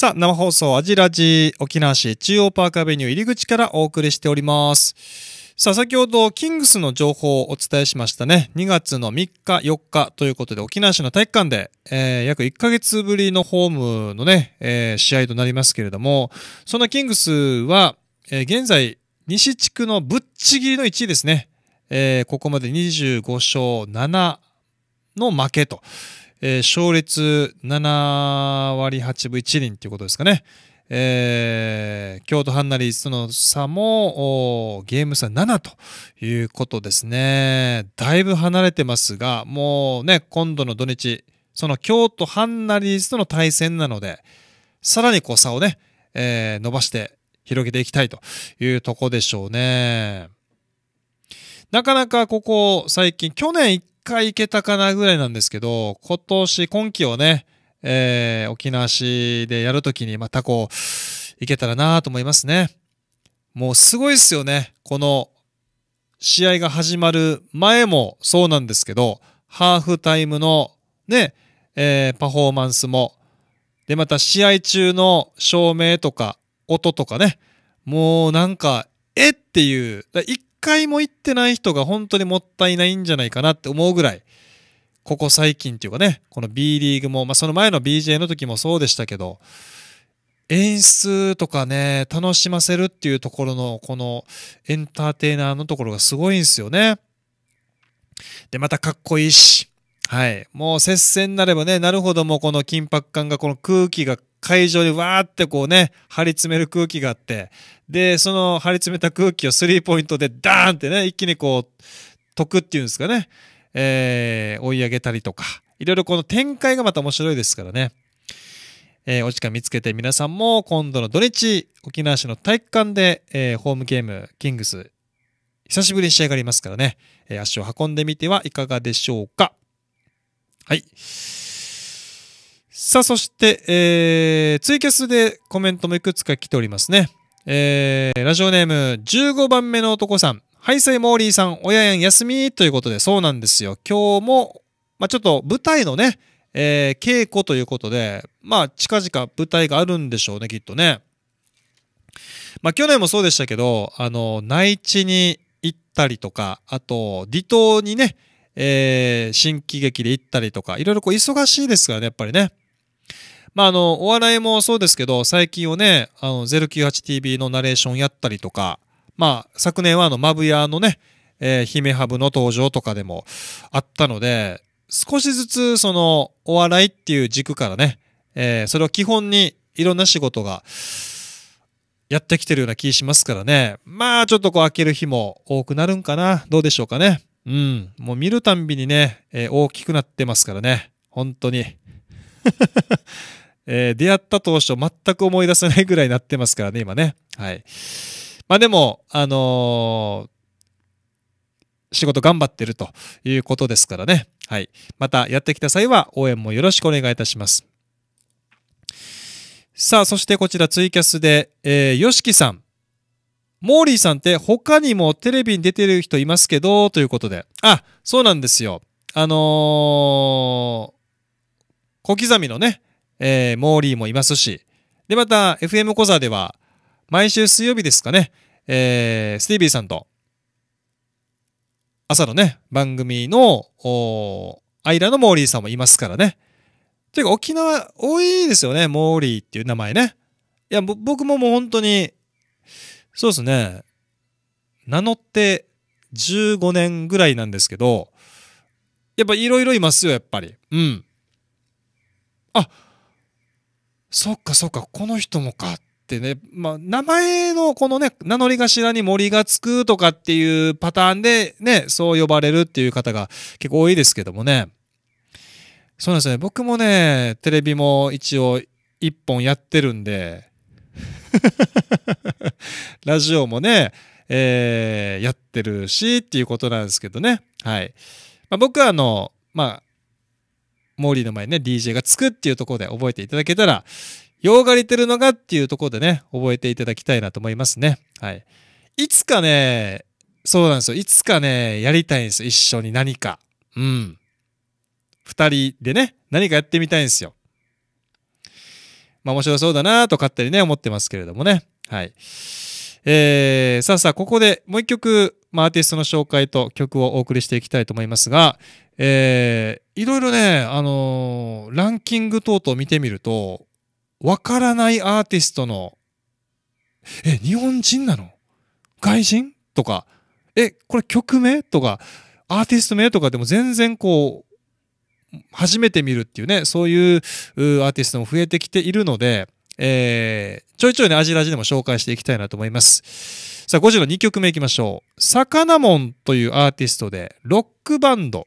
さあ、生放送、アジラジ、沖縄市中央パーカーベニュー入り口からお送りしております。さあ、先ほど、キングスの情報をお伝えしましたね。2月の3日、4日ということで、沖縄市の体育館で、えー、約1ヶ月ぶりのホームのね、えー、試合となりますけれども、そんなキングスは、えー、現在、西地区のぶっちぎりの1位ですね。えー、ここまで25勝7の負けとえー、勝率7割8分1厘ということですかね。えー、京都ハンナリーズとの差もゲーム差7ということですね。だいぶ離れてますが、もうね、今度の土日、その京都ハンナリーズとの対戦なので、さらにこう差をね、えー、伸ばして広げていきたいというとこでしょうね。なかなかここ最近、去年1回行けたかなぐらいなんですけど、今年、今季をね、えー、沖縄市でやるときにまたこう、行けたらなと思いますね。もうすごいですよね。この、試合が始まる前もそうなんですけど、ハーフタイムのね、えー、パフォーマンスも、で、また試合中の照明とか、音とかね、もうなんか、えっていう、一回も行ってない人が本当にもったいないんじゃないかなって思うぐらい、ここ最近っていうかね、この B リーグも、まあ、その前の BJ の時もそうでしたけど、演出とかね、楽しませるっていうところの、このエンターテイナーのところがすごいんですよね。で、またかっこいいし、はい。もう接戦になればね、なるほどもうこの緊迫感が、この空気が会場でわーってこうね、張り詰める空気があって、で、その張り詰めた空気をスリーポイントでダーンってね、一気にこう、解くっていうんですかね、えー、追い上げたりとか、いろいろこの展開がまた面白いですからね。えー、お時間見つけて皆さんも今度の土日、沖縄市の体育館で、えー、ホームゲーム、キングス、久しぶりに仕上がりますからね、えー、足を運んでみてはいかがでしょうか。はい。さあ、そして、えー、ツイキャスでコメントもいくつか来ておりますね。えー、ラジオネーム15番目の男さん。ハイサイモーリーさん、親やん休みということで、そうなんですよ。今日も、まあ、ちょっと舞台のね、えー、稽古ということで、まあ、近々舞台があるんでしょうね、きっとね。まあ、去年もそうでしたけど、あの、内地に行ったりとか、あと、離島にね、えー、新喜劇で行ったりとか、いろいろこう忙しいですからね、やっぱりね。まあ、あの、お笑いもそうですけど、最近をね、あの、098TV のナレーションやったりとか、まあ、昨年はあの、マブヤのね、えー、姫ハブの登場とかでもあったので、少しずつその、お笑いっていう軸からね、えー、それを基本にいろんな仕事が、やってきてるような気しますからね。まあ、ちょっとこう、開ける日も多くなるんかな。どうでしょうかね。うん。もう見るたんびにね、えー、大きくなってますからね。本当に。えー、出会った当初全く思い出せないぐらいになってますからね、今ね。はい。まあでも、あのー、仕事頑張ってるということですからね。はい。またやってきた際は応援もよろしくお願いいたします。さあ、そしてこちらツイキャスで、えー、ヨシキさん。モーリーさんって他にもテレビに出てる人いますけど、ということで。あ、そうなんですよ。あのー、小刻みのね、えー、モーリーもいますし、で、また、FM 小座では、毎週水曜日ですかね、えー、スティービーさんと、朝のね、番組の、おアイラのモーリーさんもいますからね。ていうか、沖縄、多いですよね、モーリーっていう名前ね。いや、僕ももう本当に、そうですね、名乗って15年ぐらいなんですけど、やっぱいろいろいますよ、やっぱり。うん。あ、そっかそっか、この人もかってね、まあ、名前のこのね、名乗り頭に森がつくとかっていうパターンでね、そう呼ばれるっていう方が結構多いですけどもね。そうなんですね。僕もね、テレビも一応一本やってるんで、ラジオもね、えー、やってるしっていうことなんですけどね。はい。まあ、僕はあの、まあ、モーリーの前にね、DJ がつくっていうところで覚えていただけたら、ようがりてるのがっていうところでね、覚えていただきたいなと思いますね。はい。いつかね、そうなんですよ。いつかね、やりたいんですよ。一緒に何か。うん。二人でね、何かやってみたいんですよ。まあ面白そうだなと勝手にね、思ってますけれどもね。はい。えー、さあさあ、ここでもう一曲まあ、アーティストの紹介と曲をお送りしていきたいと思いますが、えー、いろいろね、あのー、ランキング等々見てみると、わからないアーティストの、え、日本人なの外人とか、え、これ曲名とか、アーティスト名とかでも全然こう、初めて見るっていうね、そういうアーティストも増えてきているので、えー、ちょいちょいね、アジラジでも紹介していきたいなと思います。さあ、ゴジの2曲目いきましょう。魚門というアーティストで、ロックバンド、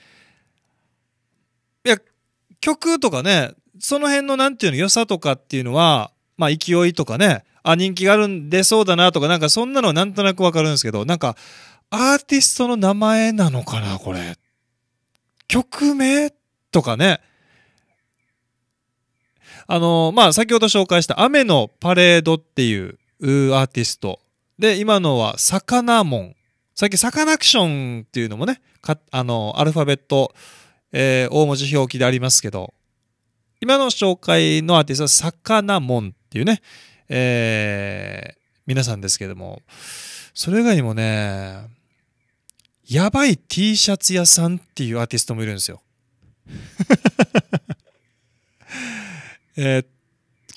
曲とかね、その辺のなんていうの良さとかっていうのは、まあ勢いとかね、あ、人気があるんでそうだなとか、なんかそんなのはなんとなくわかるんですけど、なんか、アーティストの名前なのかな、これ。曲名とかね。あの、まあ、先ほど紹介した雨のパレードっていうアーティスト。で、今のは魚もん。最近サカナクションっていうのもね、あの、アルファベットえー、大文字表記でありますけど、今の紹介のアーティストは、さかなもんっていうね、えー、皆さんですけども、それ以外にもね、やばい T シャツ屋さんっていうアーティストもいるんですよ。えー、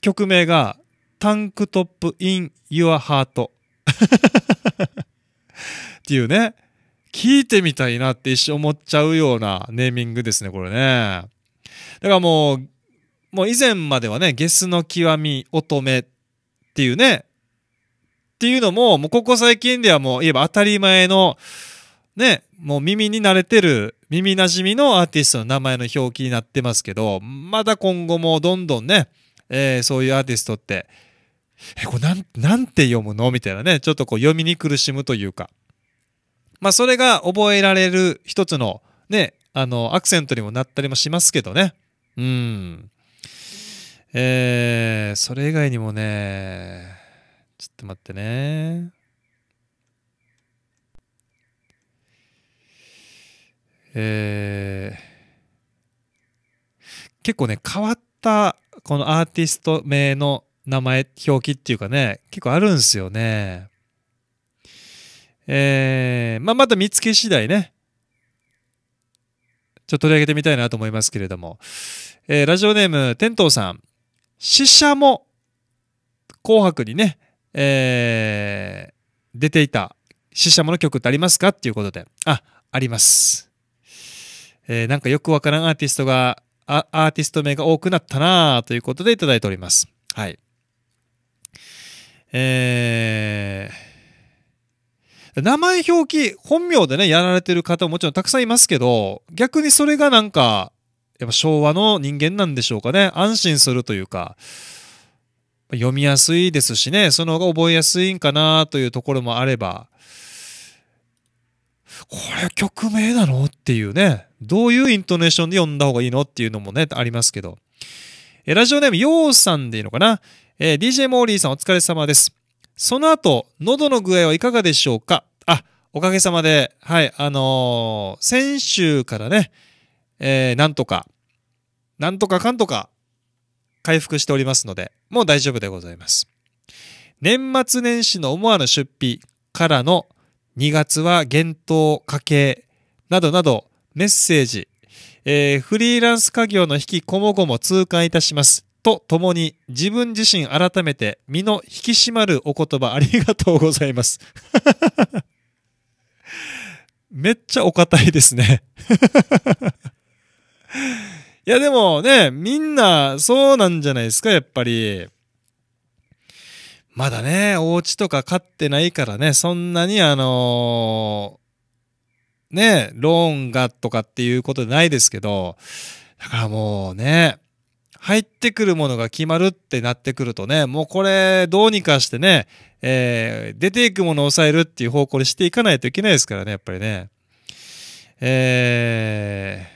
曲名が、タンクトップインユアハートっていうね、聞いてみたいなって一瞬思っちゃうようなネーミングですね、これね。だからもう、もう以前まではね、ゲスの極み乙女っていうね、っていうのも、もうここ最近ではもう言えば当たり前の、ね、もう耳に慣れてる、耳馴染みのアーティストの名前の表記になってますけど、まだ今後もどんどんね、えー、そういうアーティストって、え、これなん、なんて読むのみたいなね、ちょっとこう読みに苦しむというか、まあ、それが覚えられる一つのね、あの、アクセントにもなったりもしますけどね。うん。えー、それ以外にもね、ちょっと待ってね。えー、結構ね、変わったこのアーティスト名の名前表記っていうかね結構あるんすよねえー、まあ、また見つけ次第ね、ちょっと取り上げてみたいなと思いますけれども、えー、ラジオネーム、天童さん、死者も紅白にね、えー、出ていた死者もの曲ってありますかっていうことで、あ、あります。えー、なんかよくわからんアーティストが、アーティスト名が多くなったなということでいただいております。はい。えー、名前表記、本名でね、やられてる方ももちろんたくさんいますけど、逆にそれがなんか、やっぱ昭和の人間なんでしょうかね。安心するというか、読みやすいですしね、その方が覚えやすいんかなというところもあれば、これ曲名なのっていうね、どういうイントネーションで読んだ方がいいのっていうのもね、ありますけど。えラジオネーム、ようさんでいいのかなえー、DJ モーリーさんお疲れ様です。その後、喉の具合はいかがでしょうかあ、おかげさまで、はい、あのー、先週からね、えー、なんとか、なんとかかんとか、回復しておりますので、もう大丈夫でございます。年末年始の思わぬ出費からの2月は厳冬家計などなどメッセージ、えー、フリーランス家業の引きこもごも痛感いたします。とともに自分自身改めて身の引き締まるお言葉ありがとうございます。めっちゃお堅いですね いやでもね、みんなそうなんじゃないですか、やっぱり。まだね、お家とか買ってないからね、そんなにあのー、ね、ローンがとかっていうことないですけど、だからもうね、入ってくるものが決まるってなってくるとね、もうこれどうにかしてね、えー、出ていくものを抑えるっていう方向にしていかないといけないですからね、やっぱりね。え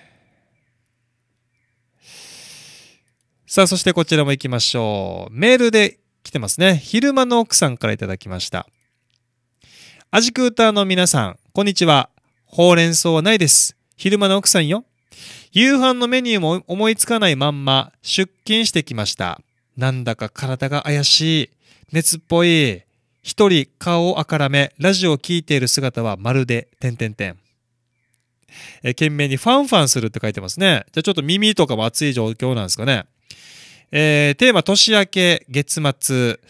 ー、さあ、そしてこちらも行きましょう。メールで来てますね。昼間の奥さんからいただきました。アジクーターの皆さん、こんにちは。ほうれん草はないです。昼間の奥さんよ。夕飯のメニューも思いつかないまんま出勤してきました。なんだか体が怪しい。熱っぽい。一人顔をあからめ、ラジオを聴いている姿はまるで、てんんてん。え、懸命にファンファンするって書いてますね。じゃあちょっと耳とかも熱い状況なんですかね。えー、テーマ年明け、月末。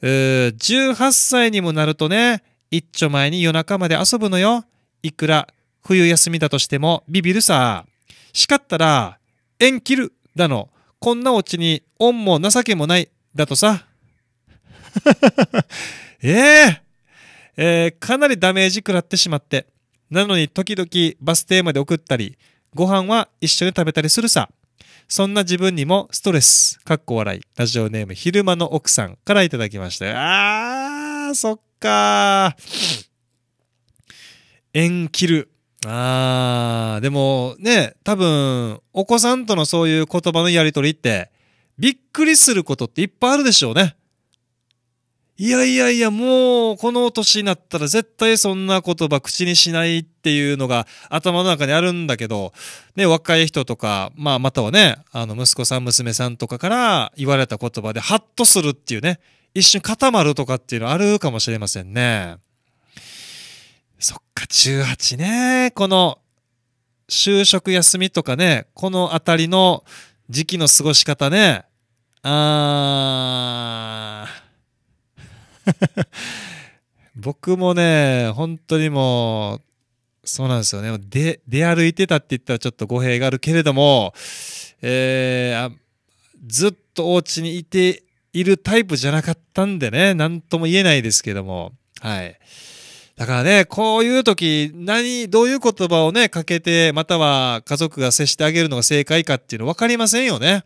うー、18歳にもなるとね、一丁前に夜中まで遊ぶのよ。いくら冬休みだとしてもビビるさ。叱ったら、縁切るだの、こんなオチに恩も情けもないだとさ。えええー、かなりダメージ食らってしまって。なのに時々バス停まで送ったり、ご飯は一緒に食べたりするさ。そんな自分にもストレス。かっこ笑い。ラジオネーム昼間の奥さんからいただきました。あー、そっかー。縁切る。ああ、でもね、多分、お子さんとのそういう言葉のやりとりって、びっくりすることっていっぱいあるでしょうね。いやいやいや、もう、この年になったら絶対そんな言葉口にしないっていうのが頭の中にあるんだけど、ね、若い人とか、まあ、またはね、あの、息子さん、娘さんとかから言われた言葉でハッとするっていうね、一瞬固まるとかっていうのあるかもしれませんね。そっか、18ね。この、就職休みとかね、このあたりの時期の過ごし方ね。あー。僕もね、本当にもう、そうなんですよね。で、出歩いてたって言ったらちょっと語弊があるけれども、えー、ずっとお家にいているタイプじゃなかったんでね、なんとも言えないですけども、はい。だからね、こういう時、何、どういう言葉をね、かけて、または家族が接してあげるのが正解かっていうの分かりませんよね。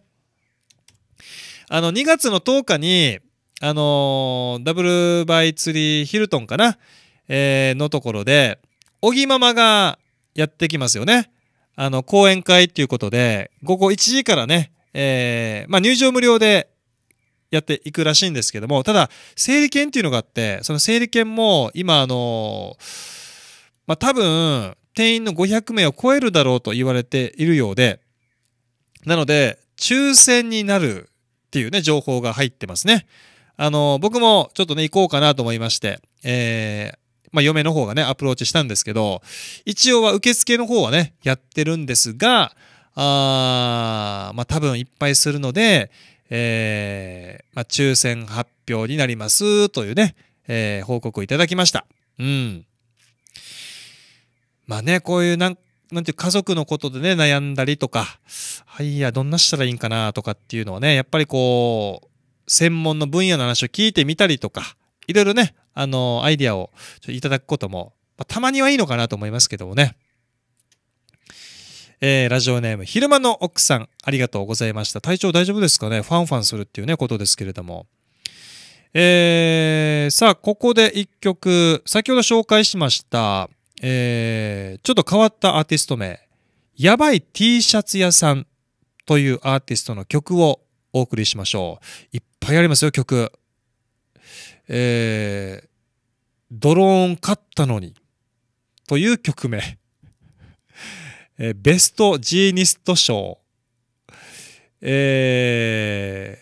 あの、2月の10日に、あのダブルバイツリーヒルトンかな、えー、のところで、小木ママがやってきますよね。あの、講演会っていうことで、午後1時からね、えー、まあ入場無料でやっていくらしいんですけども、ただ、整理券っていうのがあって、その整理券も今、あの、まあ、多分、定員の500名を超えるだろうと言われているようで、なので、抽選になるっていうね、情報が入ってますね。あの、僕もちょっとね、行こうかなと思いまして、えー、まあ、嫁の方がね、アプローチしたんですけど、一応は受付の方はね、やってるんですが、あー、まあ、多分いっぱいするので、えー、まあ、抽選発表になりますというね、えー、報告をいただきました。うん。まあね、こういうなん、なんていう家族のことでね、悩んだりとか、はいや、どんなしたらいいんかなとかっていうのはね、やっぱりこう、専門の分野の話を聞いてみたりとか、いろいろね、あの、アイディアをいただくことも、まあ、たまにはいいのかなと思いますけどもね。えー、ラジオネーム、昼間の奥さん、ありがとうございました。体調大丈夫ですかねファンファンするっていうね、ことですけれども。えー、さあ、ここで一曲、先ほど紹介しました、えー、ちょっと変わったアーティスト名、やばい T シャツ屋さんというアーティストの曲をお送りしましょう。いっぱいありますよ、曲。えー、ドローン買ったのにという曲名。えー、ベストジーニスト賞、え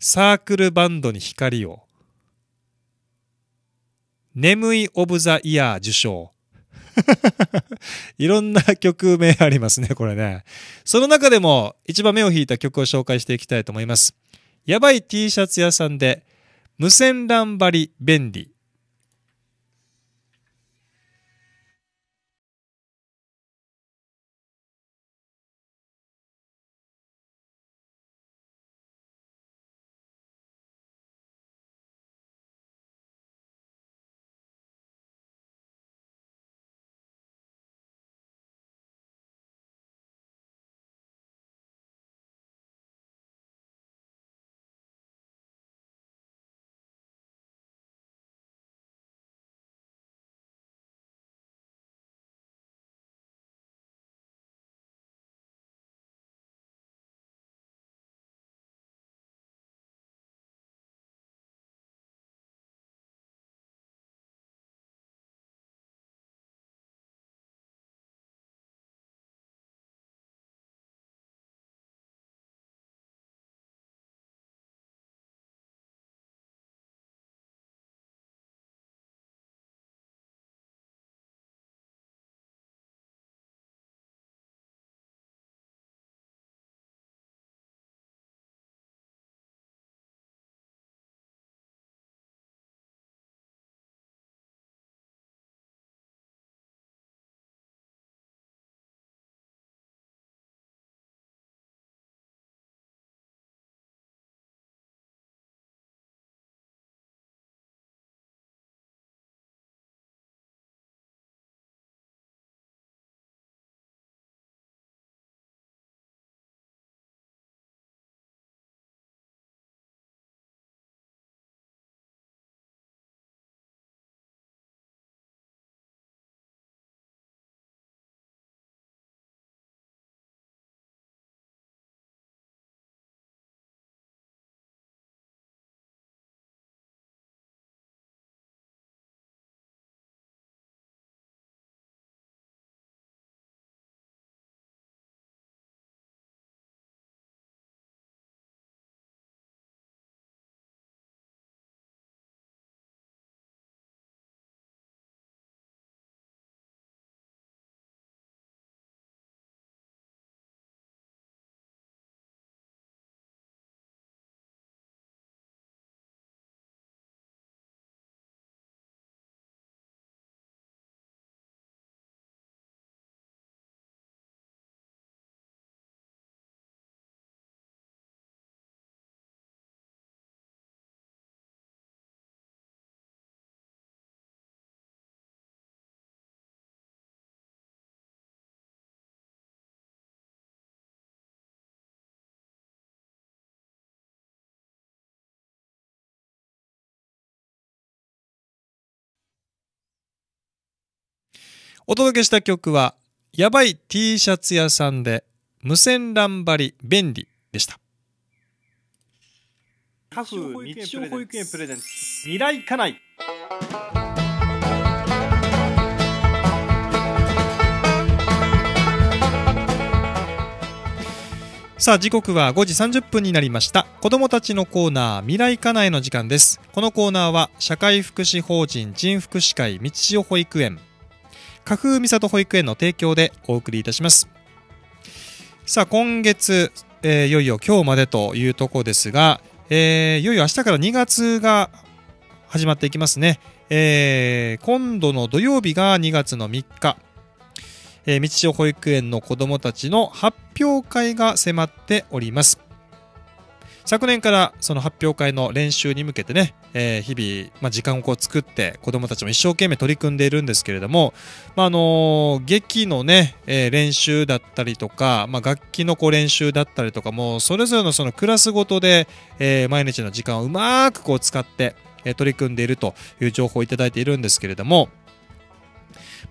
ー、サークルバンドに光を、眠いオブザイヤー受賞。いろんな曲名ありますね、これね。その中でも一番目を引いた曲を紹介していきたいと思います。やばい T シャツ屋さんで、無線 LAN 張り便利。お届けした曲は、やばい T シャツ屋さんで、無線乱張り便利でした。カフ日曜保育園プレゼンツ、未来家内。さあ時刻は5時30分になりました子どもたちのコーナー未来家内の時間ですこのコーナーは社会福祉法人人福祉会道代保育園花風みさ保育園の提供でお送りいたします。さあ、今月、えー、いよいよ今日までというとこですが、えー、いよいよ明日から2月が始まっていきますね。えー、今度の土曜日が2月の3日、えー、道潮保育園の子どもたちの発表会が迫っております。昨年からその発表会の練習に向けてね、えー、日々、まあ、時間をこう作って子どもたちも一生懸命取り組んでいるんですけれども、まああの劇のね、えー、練習だったりとか、まあ、楽器のこう練習だったりとかもそれぞれのそのクラスごとで、えー、毎日の時間をうまくこう使って、えー、取り組んでいるという情報をいただいているんですけれども。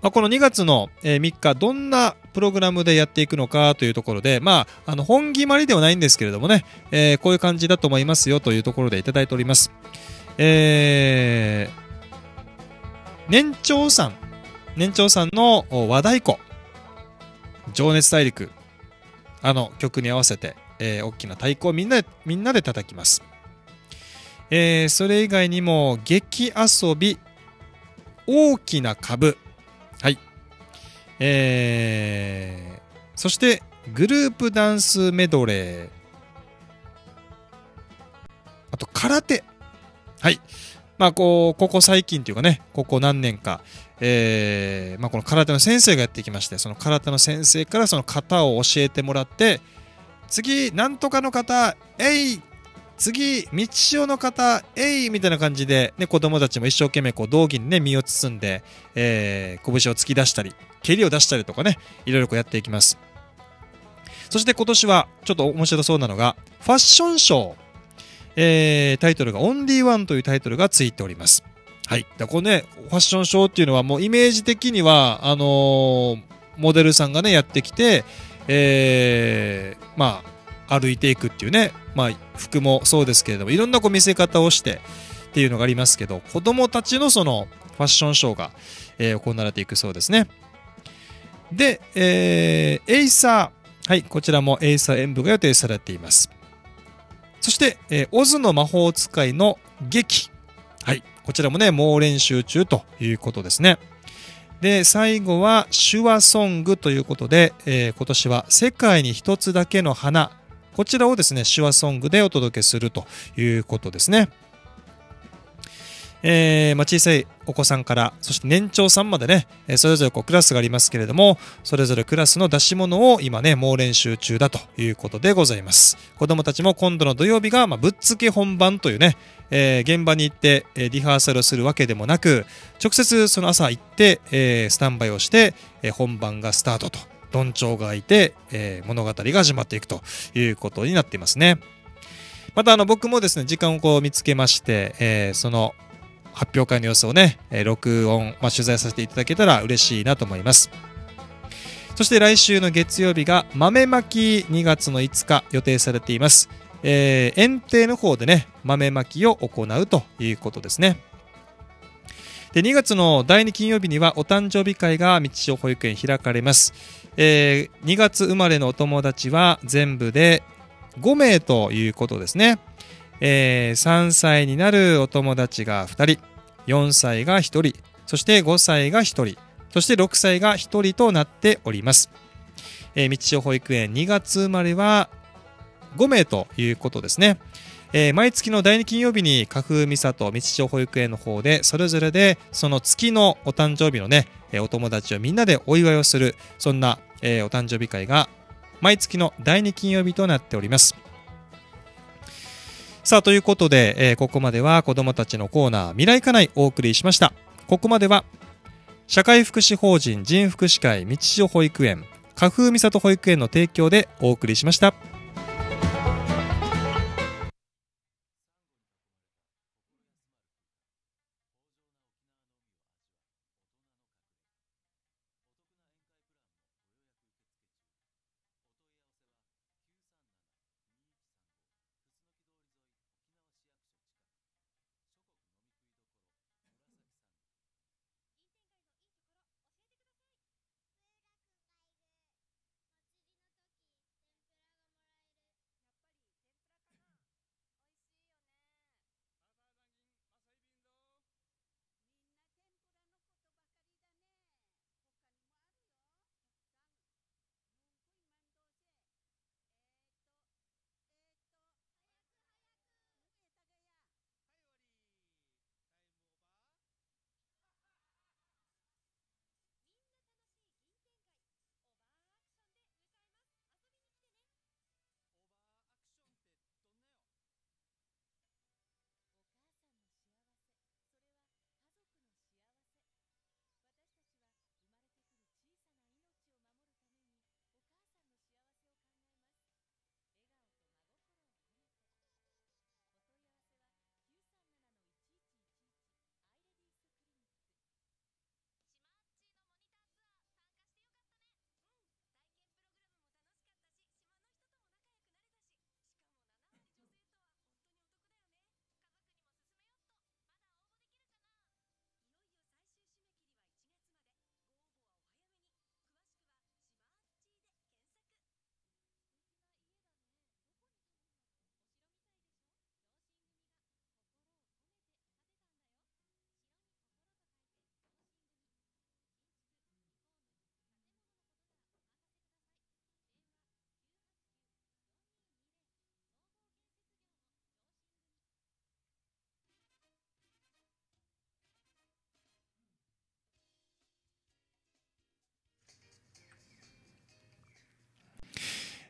まあ、この2月の3日、どんなプログラムでやっていくのかというところで、まあ、あの本決まりではないんですけれどもね、えー、こういう感じだと思いますよというところでいただいております。えー、年長さん、年長さんの和太鼓、情熱大陸、あの曲に合わせて、えー、大きな太鼓をみんなで、みんなで叩きます。えー、それ以外にも、劇遊び、大きな株、はい。えー、そして、グループダンスメドレー、あと空手。はい。まあ、こう、ここ最近というかね、ここ何年か、えー、まあ、この空手の先生がやってきまして、その空手の先生からその型を教えてもらって、次、なんとかの方、えい次、道代の方、えいみたいな感じで、ね、子供たちも一生懸命、こう、道着にね、身を包んで、えー、拳を突き出したり、蹴りを出したりとかね、いろいろこうやっていきます。そして今年は、ちょっと面白そうなのが、ファッションショー。えー、タイトルがオンリーワンというタイトルがついております。はい。だこれね、ファッションショーっていうのはもうイメージ的には、あのー、モデルさんがね、やってきて、えー、まあ、歩いていくっていうね、まあ、服もそうですけれども、いろんなこう見せ方をしてっていうのがありますけど、子供たちのそのファッションショーが、えー、行われていくそうですね。で、えー、エイサー。はい、こちらもエイサー演舞が予定されています。そして、えー、オズの魔法使いの劇。はい。こちらもね、猛練習中ということですね。で、最後は手話ソングということで、えー、今年は世界に一つだけの花。こちらをですね、手話ソングでお届けするということですね。えー、まあ、小さいお子さんから、そして年長さんまでね、それぞれこうクラスがありますけれども、それぞれクラスの出し物を今ね、猛練習中だということでございます。子どもたちも今度の土曜日が、まあ、ぶっつけ本番というね、えー、現場に行って、えリハーサルをするわけでもなく、直接その朝行って、えー、スタンバイをして、え本番がスタートと、論調がいて、え物語が始まっていくということになっていますね。またあの僕もですね、時間をこう見つけまして、えー、その発表会の様子をね、え録音、まあ、取材させていただけたら嬉しいなと思います。そして来週の月曜日が豆まき2月の5日予定されています。えー、園庭の方でね、豆まきを行うということですね。で2月の第2金曜日にはお誕生日会が道を保育園開かれます、えー、2月生まれのお友達は全部で5名ということですねえー、3歳になるお友達が2人、4歳が1人、そして5歳が1人、そして6歳が1人となっております。えー、道代保育園2月生まれは5名ということですね。えー、毎月の第2金曜日に花風美里道代保育園の方でそれぞれでその月のお誕生日のね、えー、お友達をみんなでお祝いをするそんな、えー、お誕生日会が毎月の第2金曜日となっております。さあ、ということで、えー、ここまでは子供たちのコーナー、未来課内お送りしました。ここまでは、社会福祉法人人福祉会道所保育園、花風美里保育園の提供でお送りしました。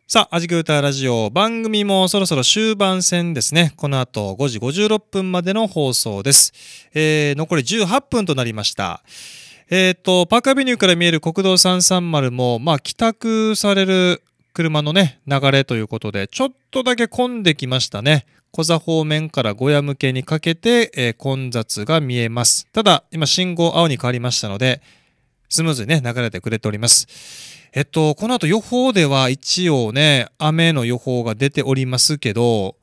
さあ、アジクータラジオ、番組もそろそろ終盤戦ですね。この後5時56分までの放送です。えー、残り18分となりました。えっ、ー、と、パークアビニューから見える国道330も、まあ、帰宅される車のね、流れということで、ちょっとだけ混んできましたね。小座方面から小屋向けにかけて、えー、混雑が見えます。ただ、今信号青に変わりましたので、スムーズにね、流れてくれております。えっと、この後予報では一応ね、雨の予報が出ておりますけど、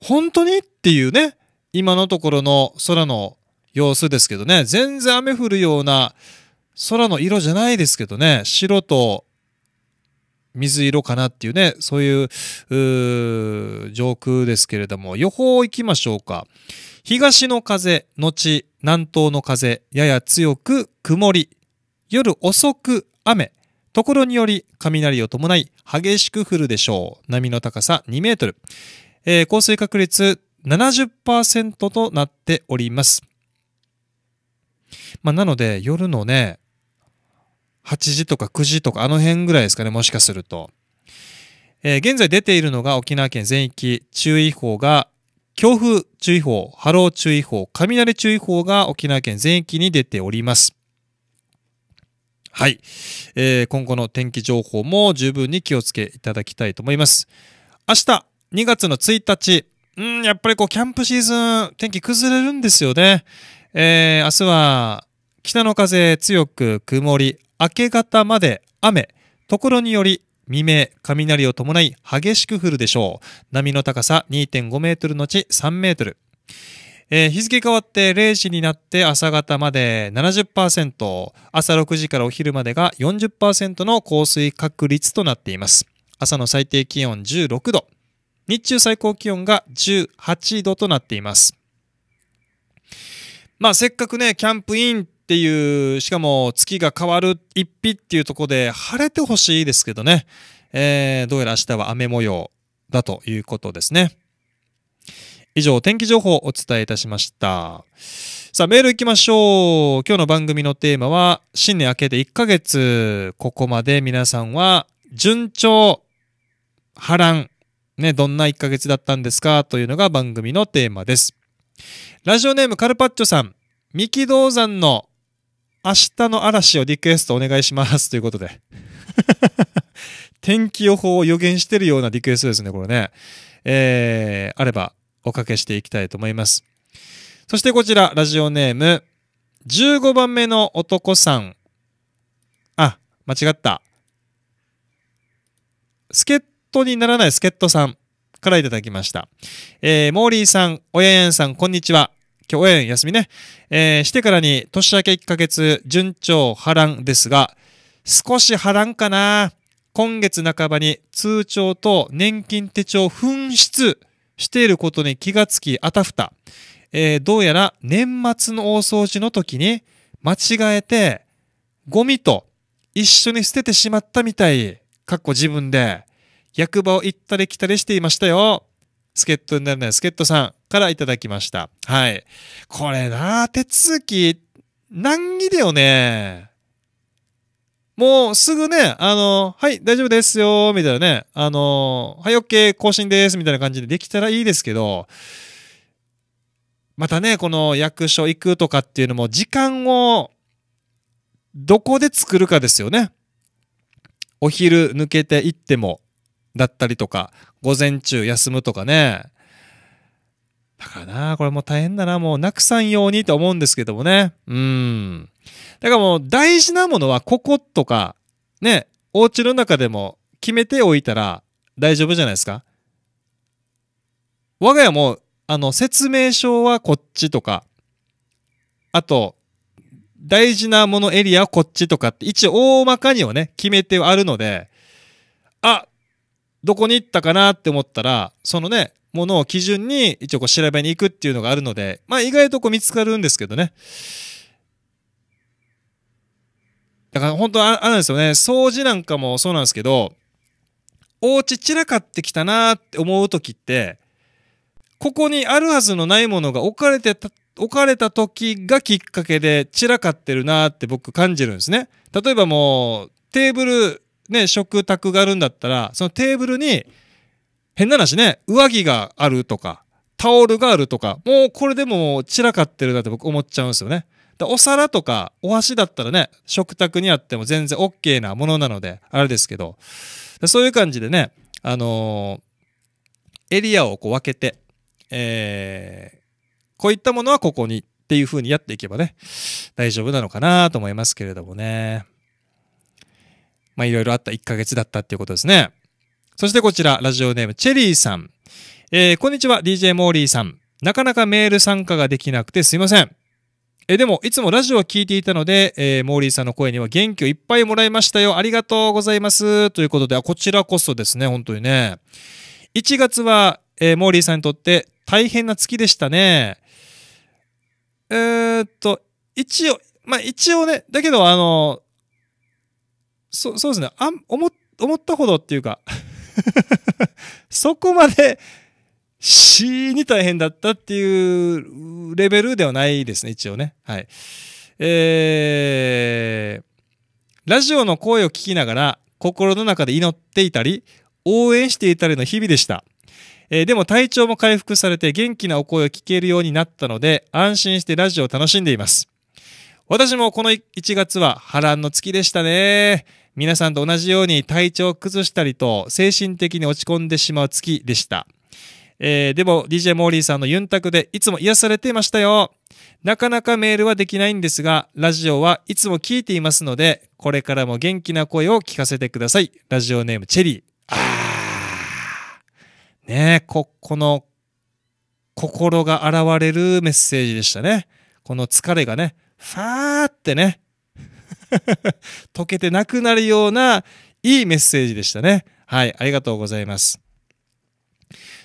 本当にっていうね、今のところの空の様子ですけどね、全然雨降るような空の色じゃないですけどね、白と水色かなっていうね、そういう、う上空ですけれども、予報行きましょうか。東の風、後、南東の風、やや強く曇り、夜遅く雨、ところにより雷を伴い激しく降るでしょう。波の高さ2メートル。えー、降水確率70%となっております。まあ、なので夜のね、8時とか9時とかあの辺ぐらいですかね、もしかすると。えー、現在出ているのが沖縄県全域注意報が強風注意報、波浪注意報、雷注意報が沖縄県全域に出ております。はい、えー、今後の天気情報も十分に気をつけいただきたいと思います。明日2月の1日、うん、やっぱりこうキャンプシーズン天気崩れるんですよね。えー、明日は北の風強く曇り、明け方まで雨、ところにより未明、雷を伴い激しく降るでしょう。波の高さ2.5メートルのち3メートル。えー、日付変わって0時になって朝方まで70%、朝6時からお昼までが40%の降水確率となっています。朝の最低気温16度、日中最高気温が18度となっています。まあせっかくね、キャンプインっていう、しかも月が変わる一日っていうとこで晴れてほしいですけどね。えー、どうやら明日は雨模様だということですね。以上、天気情報をお伝えいたしました。さあ、メール行きましょう。今日の番組のテーマは、新年明けて1ヶ月、ここまで皆さんは、順調、波乱、ね、どんな1ヶ月だったんですかというのが番組のテーマです。ラジオネームカルパッチョさん、三木銅山の明日の嵐をリクエストお願いしますということで 天気予報を予言してるようなリクエストですね、これね。えー、あればおかけしていきたいと思います。そしてこちら、ラジオネーム、15番目の男さん。あ、間違った。助っ人にならない助っ人さんからいただきました。えー、モーリーさん、おややんさん、こんにちは。共演休みね、えー、してからに年明け1ヶ月順調波乱ですが、少し波乱かな今月半ばに通帳と年金手帳紛失していることに気がつきあたふた。えー、どうやら年末の大掃除の時に間違えてゴミと一緒に捨ててしまったみたい。かっこ自分で役場を行ったり来たりしていましたよ。助っ人にならない助っ人さんからいただきました。はい。これな、手続き、難儀だよね。もうすぐね、あの、はい、大丈夫ですよ、みたいなね、あの、はい、OK、更新です、みたいな感じでできたらいいですけど、またね、この役所行くとかっていうのも、時間を、どこで作るかですよね。お昼抜けていっても、だったりとか、午前中休むとかね。だからな、これもう大変だな、もうなくさんようにと思うんですけどもね。うん。だからもう大事なものはこことか、ね、お家の中でも決めておいたら大丈夫じゃないですか。我が家も、あの、説明書はこっちとか、あと、大事なものエリアはこっちとかって、一応大まかにはね、決めてあるので、あ、どこに行ったかなって思ったら、そのね、ものを基準に一応こう調べに行くっていうのがあるので、まあ意外とこう見つかるんですけどね。だから本当ああれなんですよね、掃除なんかもそうなんですけど、お家散らかってきたなって思う時って、ここにあるはずのないものが置かれてた、置かれた時がきっかけで散らかってるなって僕感じるんですね。例えばもうテーブルね、食卓があるんだったら、そのテーブルに、変な話ね、上着があるとか、タオルがあるとか、もうこれでも散らかってるなって僕思っちゃうんですよね。お皿とかお箸だったらね、食卓にあっても全然 OK なものなので、あれですけど、そういう感じでね、あのー、エリアをこう分けて、えー、こういったものはここにっていう風にやっていけばね、大丈夫なのかなと思いますけれどもね。まあいろいろあった1ヶ月だったっていうことですね。そしてこちら、ラジオネーム、チェリーさん。えー、こんにちは、DJ モーリーさん。なかなかメール参加ができなくてすいません。えでも、いつもラジオを聞いていたので、えー、モーリーさんの声には元気をいっぱいもらいましたよ。ありがとうございます。ということで、こちらこそですね、本当にね。1月は、えー、モーリーさんにとって大変な月でしたね。えー、っと、一応、まあ一応ね、だけどあの、そそうですねあ思思ったほどっていうか そこまで死に大変だったっていうレベルではないですね一応ねはいえー、ラジオの声を聞きながら心の中で祈っていたり応援していたりの日々でしたえー、でも体調も回復されて元気なお声を聞けるようになったので安心してラジオを楽しんでいます私もこの1月は波乱の月でしたね。皆さんと同じように体調を崩したりと精神的に落ち込んでしまう月でした。えー、でも DJ モーリーさんのユンタクでいつも癒されていましたよ。なかなかメールはできないんですが、ラジオはいつも聞いていますので、これからも元気な声を聞かせてください。ラジオネームチェリー。あー。ねえ、こ、この心が現れるメッセージでしたね。この疲れがね、ファーってね、溶けてなくなるような、いいメッセージでしたね。はい、ありがとうございます。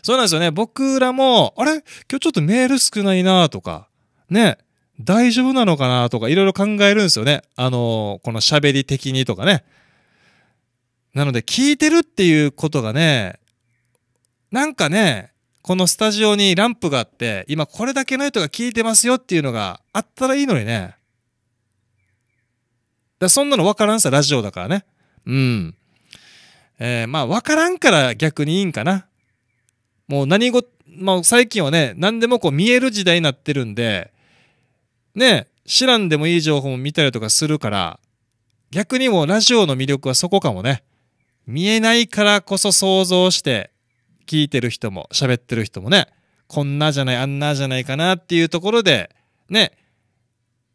そうなんですよね。僕らも、あれ今日ちょっとメール少ないなとか、ね、大丈夫なのかなとか、いろいろ考えるんですよね。あのー、この喋り的にとかね。なので、聞いてるっていうことがね、なんかね、このスタジオにランプがあって、今これだけの人が聞いてますよっていうのがあったらいいのにね。だそんなの分からんさ、ラジオだからね。うん。えー、まあ分からんから逆にいいんかな。もう何事、まあ最近はね、何でもこう見える時代になってるんで、ね、知らんでもいい情報も見たりとかするから、逆にもうラジオの魅力はそこかもね。見えないからこそ想像して聞いてる人も喋ってる人もね、こんなじゃない、あんなじゃないかなっていうところで、ね、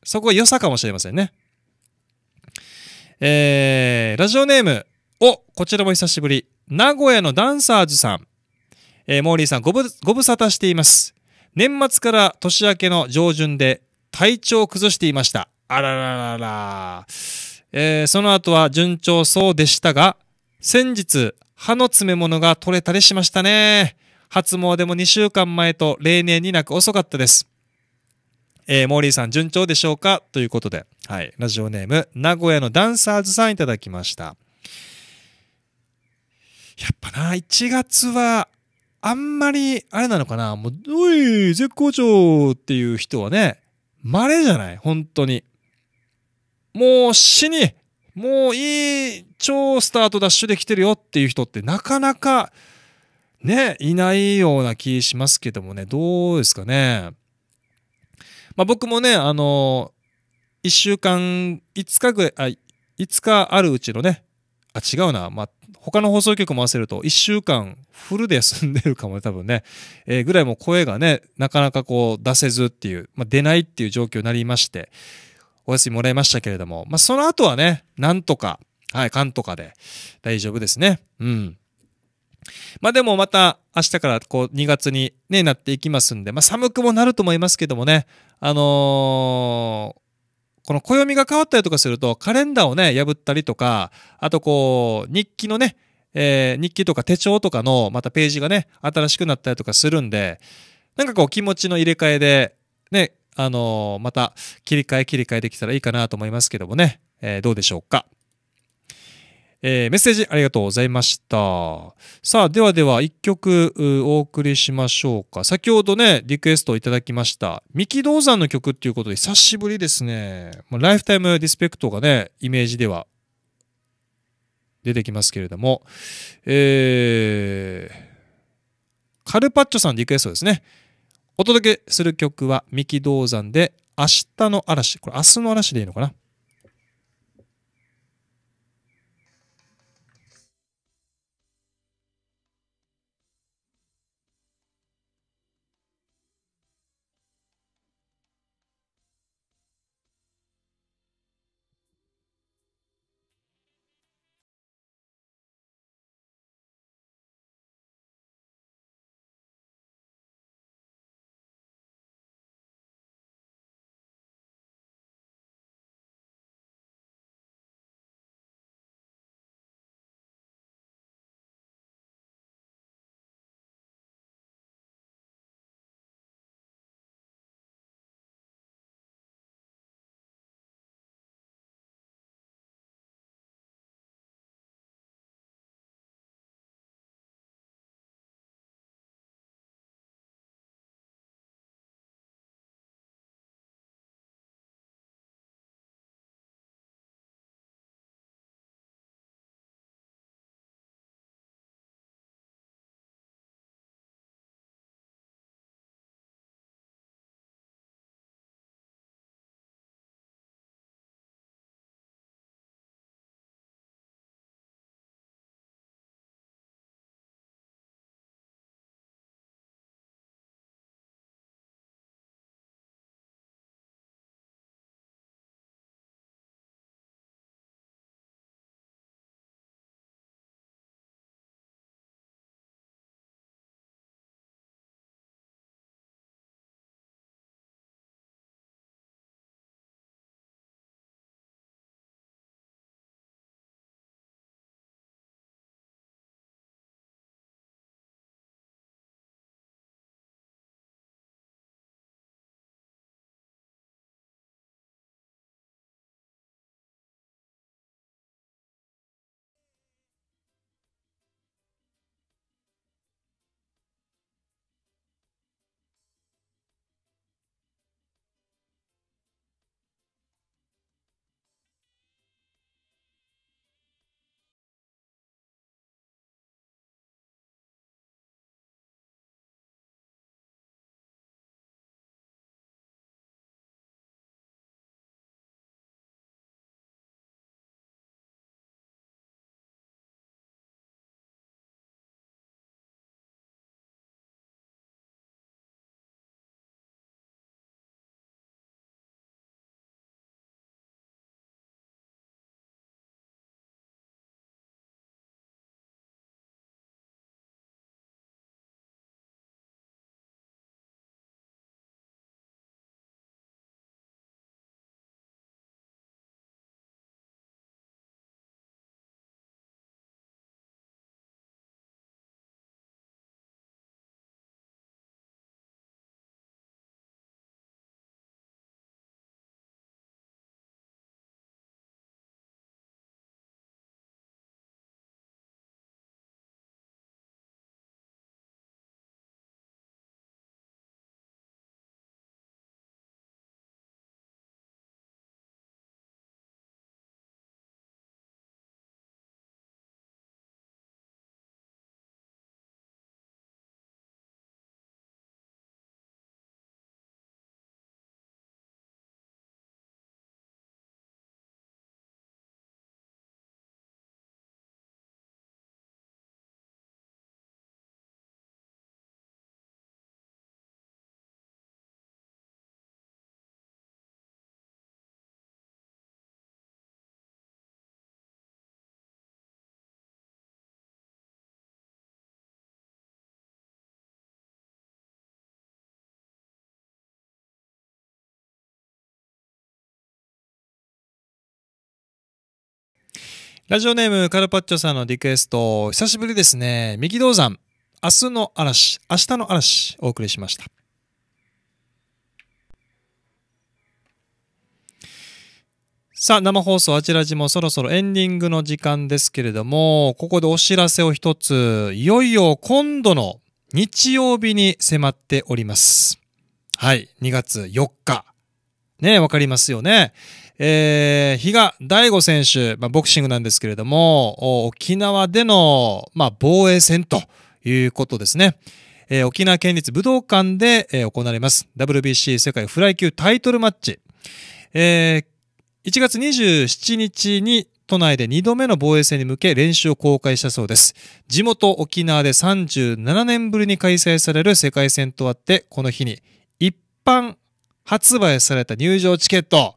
そこは良さかもしれませんね。えー、ラジオネーム、お、こちらも久しぶり。名古屋のダンサーズさん。えー、モーリーさんごご無沙汰しています。年末から年明けの上旬で体調を崩していました。あらららら。えー、その後は順調そうでしたが、先日、歯の詰め物が取れたりしましたね。初詣も2週間前と例年になく遅かったです。えー、モーリーさん順調でしょうかということで、はい、ラジオネーム、名古屋のダンサーズさんいただきました。やっぱな、1月は、あんまり、あれなのかな、もう、おい、絶好調っていう人はね、稀じゃない本当に。もう死に、もういい、超スタートダッシュできてるよっていう人ってなかなか、ね、いないような気しますけどもね、どうですかね。まあ、僕もね、あの一週間、五日ぐらい、あ、5日あるうちのね、あ、違うな、まあ、他の放送局も合わせると、1週間フルで休んでるかもね、多分ね、えー、ぐらいも声がね、なかなかこう出せずっていう、まあ、出ないっていう状況になりまして、お休みもらいましたけれども、まあ、その後はね、なんとか、はい、かんとかで大丈夫ですね。うん。まあでもまた明日からこう2月に、ね、なっていきますんで、まあ寒くもなると思いますけどもね、あのー、この暦が変わったりとかするとカレンダーをね、破ったりとか、あとこう、日記のね、えー、日記とか手帳とかのまたページがね、新しくなったりとかするんで、なんかこう気持ちの入れ替えで、ね、あのまた切り替え切り替えできたらいいかなと思いますけどもね、えー、どうでしょうか。えー、メッセージありがとうございました。さあ、ではでは1曲お送りしましょうか。先ほどね、リクエストをいただきました。三木道山の曲っていうことで久しぶりですね。まライフタイムリスペクトがね、イメージでは出てきますけれども、えー、カルパッチョさんリクエストですね。お届けする曲は三木道山で明日の嵐。これ明日の嵐でいいのかなラジオネームカルパッチョさんのリクエスト、久しぶりですね。右銅山、明日の嵐、明日の嵐、お送りしました。さあ、生放送あちらじもそろそろエンディングの時間ですけれども、ここでお知らせを一つ、いよいよ今度の日曜日に迫っております。はい、2月4日。ねわかりますよね。えー、比嘉大悟選手、まあ、ボクシングなんですけれども、沖縄での、まあ、防衛戦ということですね。えー、沖縄県立武道館で、えー、行われます。WBC 世界フライ級タイトルマッチ。えー、1月27日に都内で2度目の防衛戦に向け練習を公開したそうです。地元沖縄で37年ぶりに開催される世界戦とあって、この日に一般発売された入場チケット、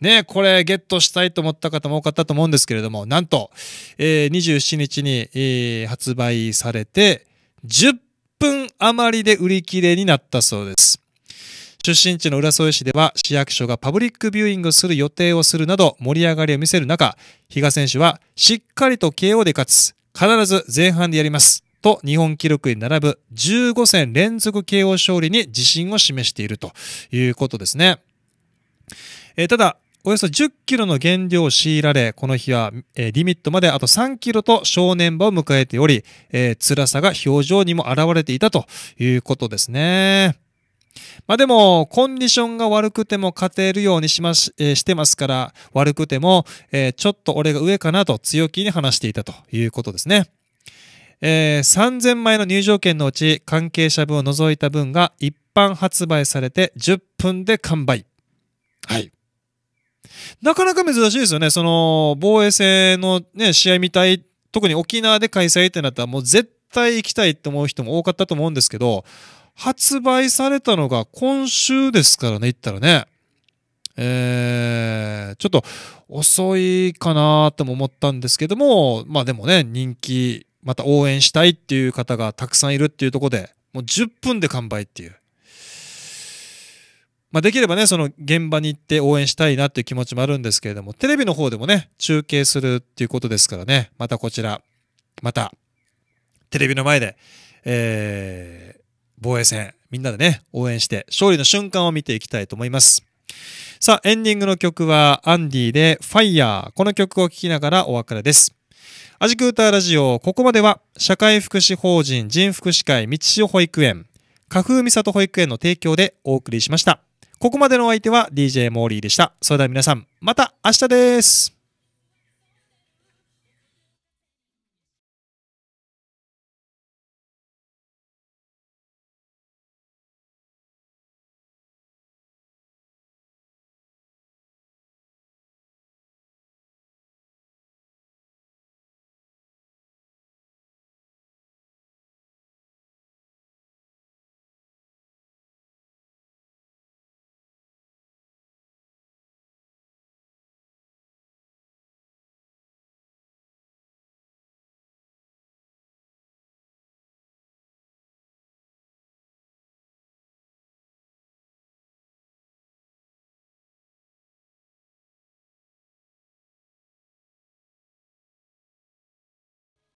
ね、これゲットしたいと思った方も多かったと思うんですけれども、なんと、えー、27日に、えー、発売されて、10分余りで売り切れになったそうです。出身地の浦添市では市役所がパブリックビューイングする予定をするなど盛り上がりを見せる中、比嘉選手はしっかりと KO で勝つ。必ず前半でやります。と日本記録に並ぶ15戦連続 KO 勝利に自信を示しているということですね。えー、ただ、およそ10キロの減量を強いられ、この日は、えー、リミットまであと3キロと正念場を迎えており、えー、辛さが表情にも現れていたということですね。まあでも、コンディションが悪くても勝てるようにしまし、えー、してますから、悪くても、えー、ちょっと俺が上かなと強気に話していたということですね。えー、3000枚の入場券のうち関係者分を除いた分が一般発売されて10分で完売。はい。なかなか珍しいですよね。その、防衛戦のね、試合みたい、特に沖縄で開催ってなったら、もう絶対行きたいって思う人も多かったと思うんですけど、発売されたのが今週ですからね、言ったらね。えー、ちょっと遅いかなとも思ったんですけども、まあでもね、人気、また応援したいっていう方がたくさんいるっていうところで、もう10分で完売っていう。まあ、できればね、その現場に行って応援したいなっていう気持ちもあるんですけれども、テレビの方でもね、中継するっていうことですからね、またこちら、また、テレビの前で、えー、防衛戦、みんなでね、応援して、勝利の瞬間を見ていきたいと思います。さあ、エンディングの曲は、アンディで、ファイヤー。この曲を聴きながらお別れです。アジクーターラジオ、ここまでは、社会福祉法人人福祉会道潮保育園、花風美里保育園の提供でお送りしました。ここまでのお相手は DJ モーリーでした。それでは皆さん、また明日です。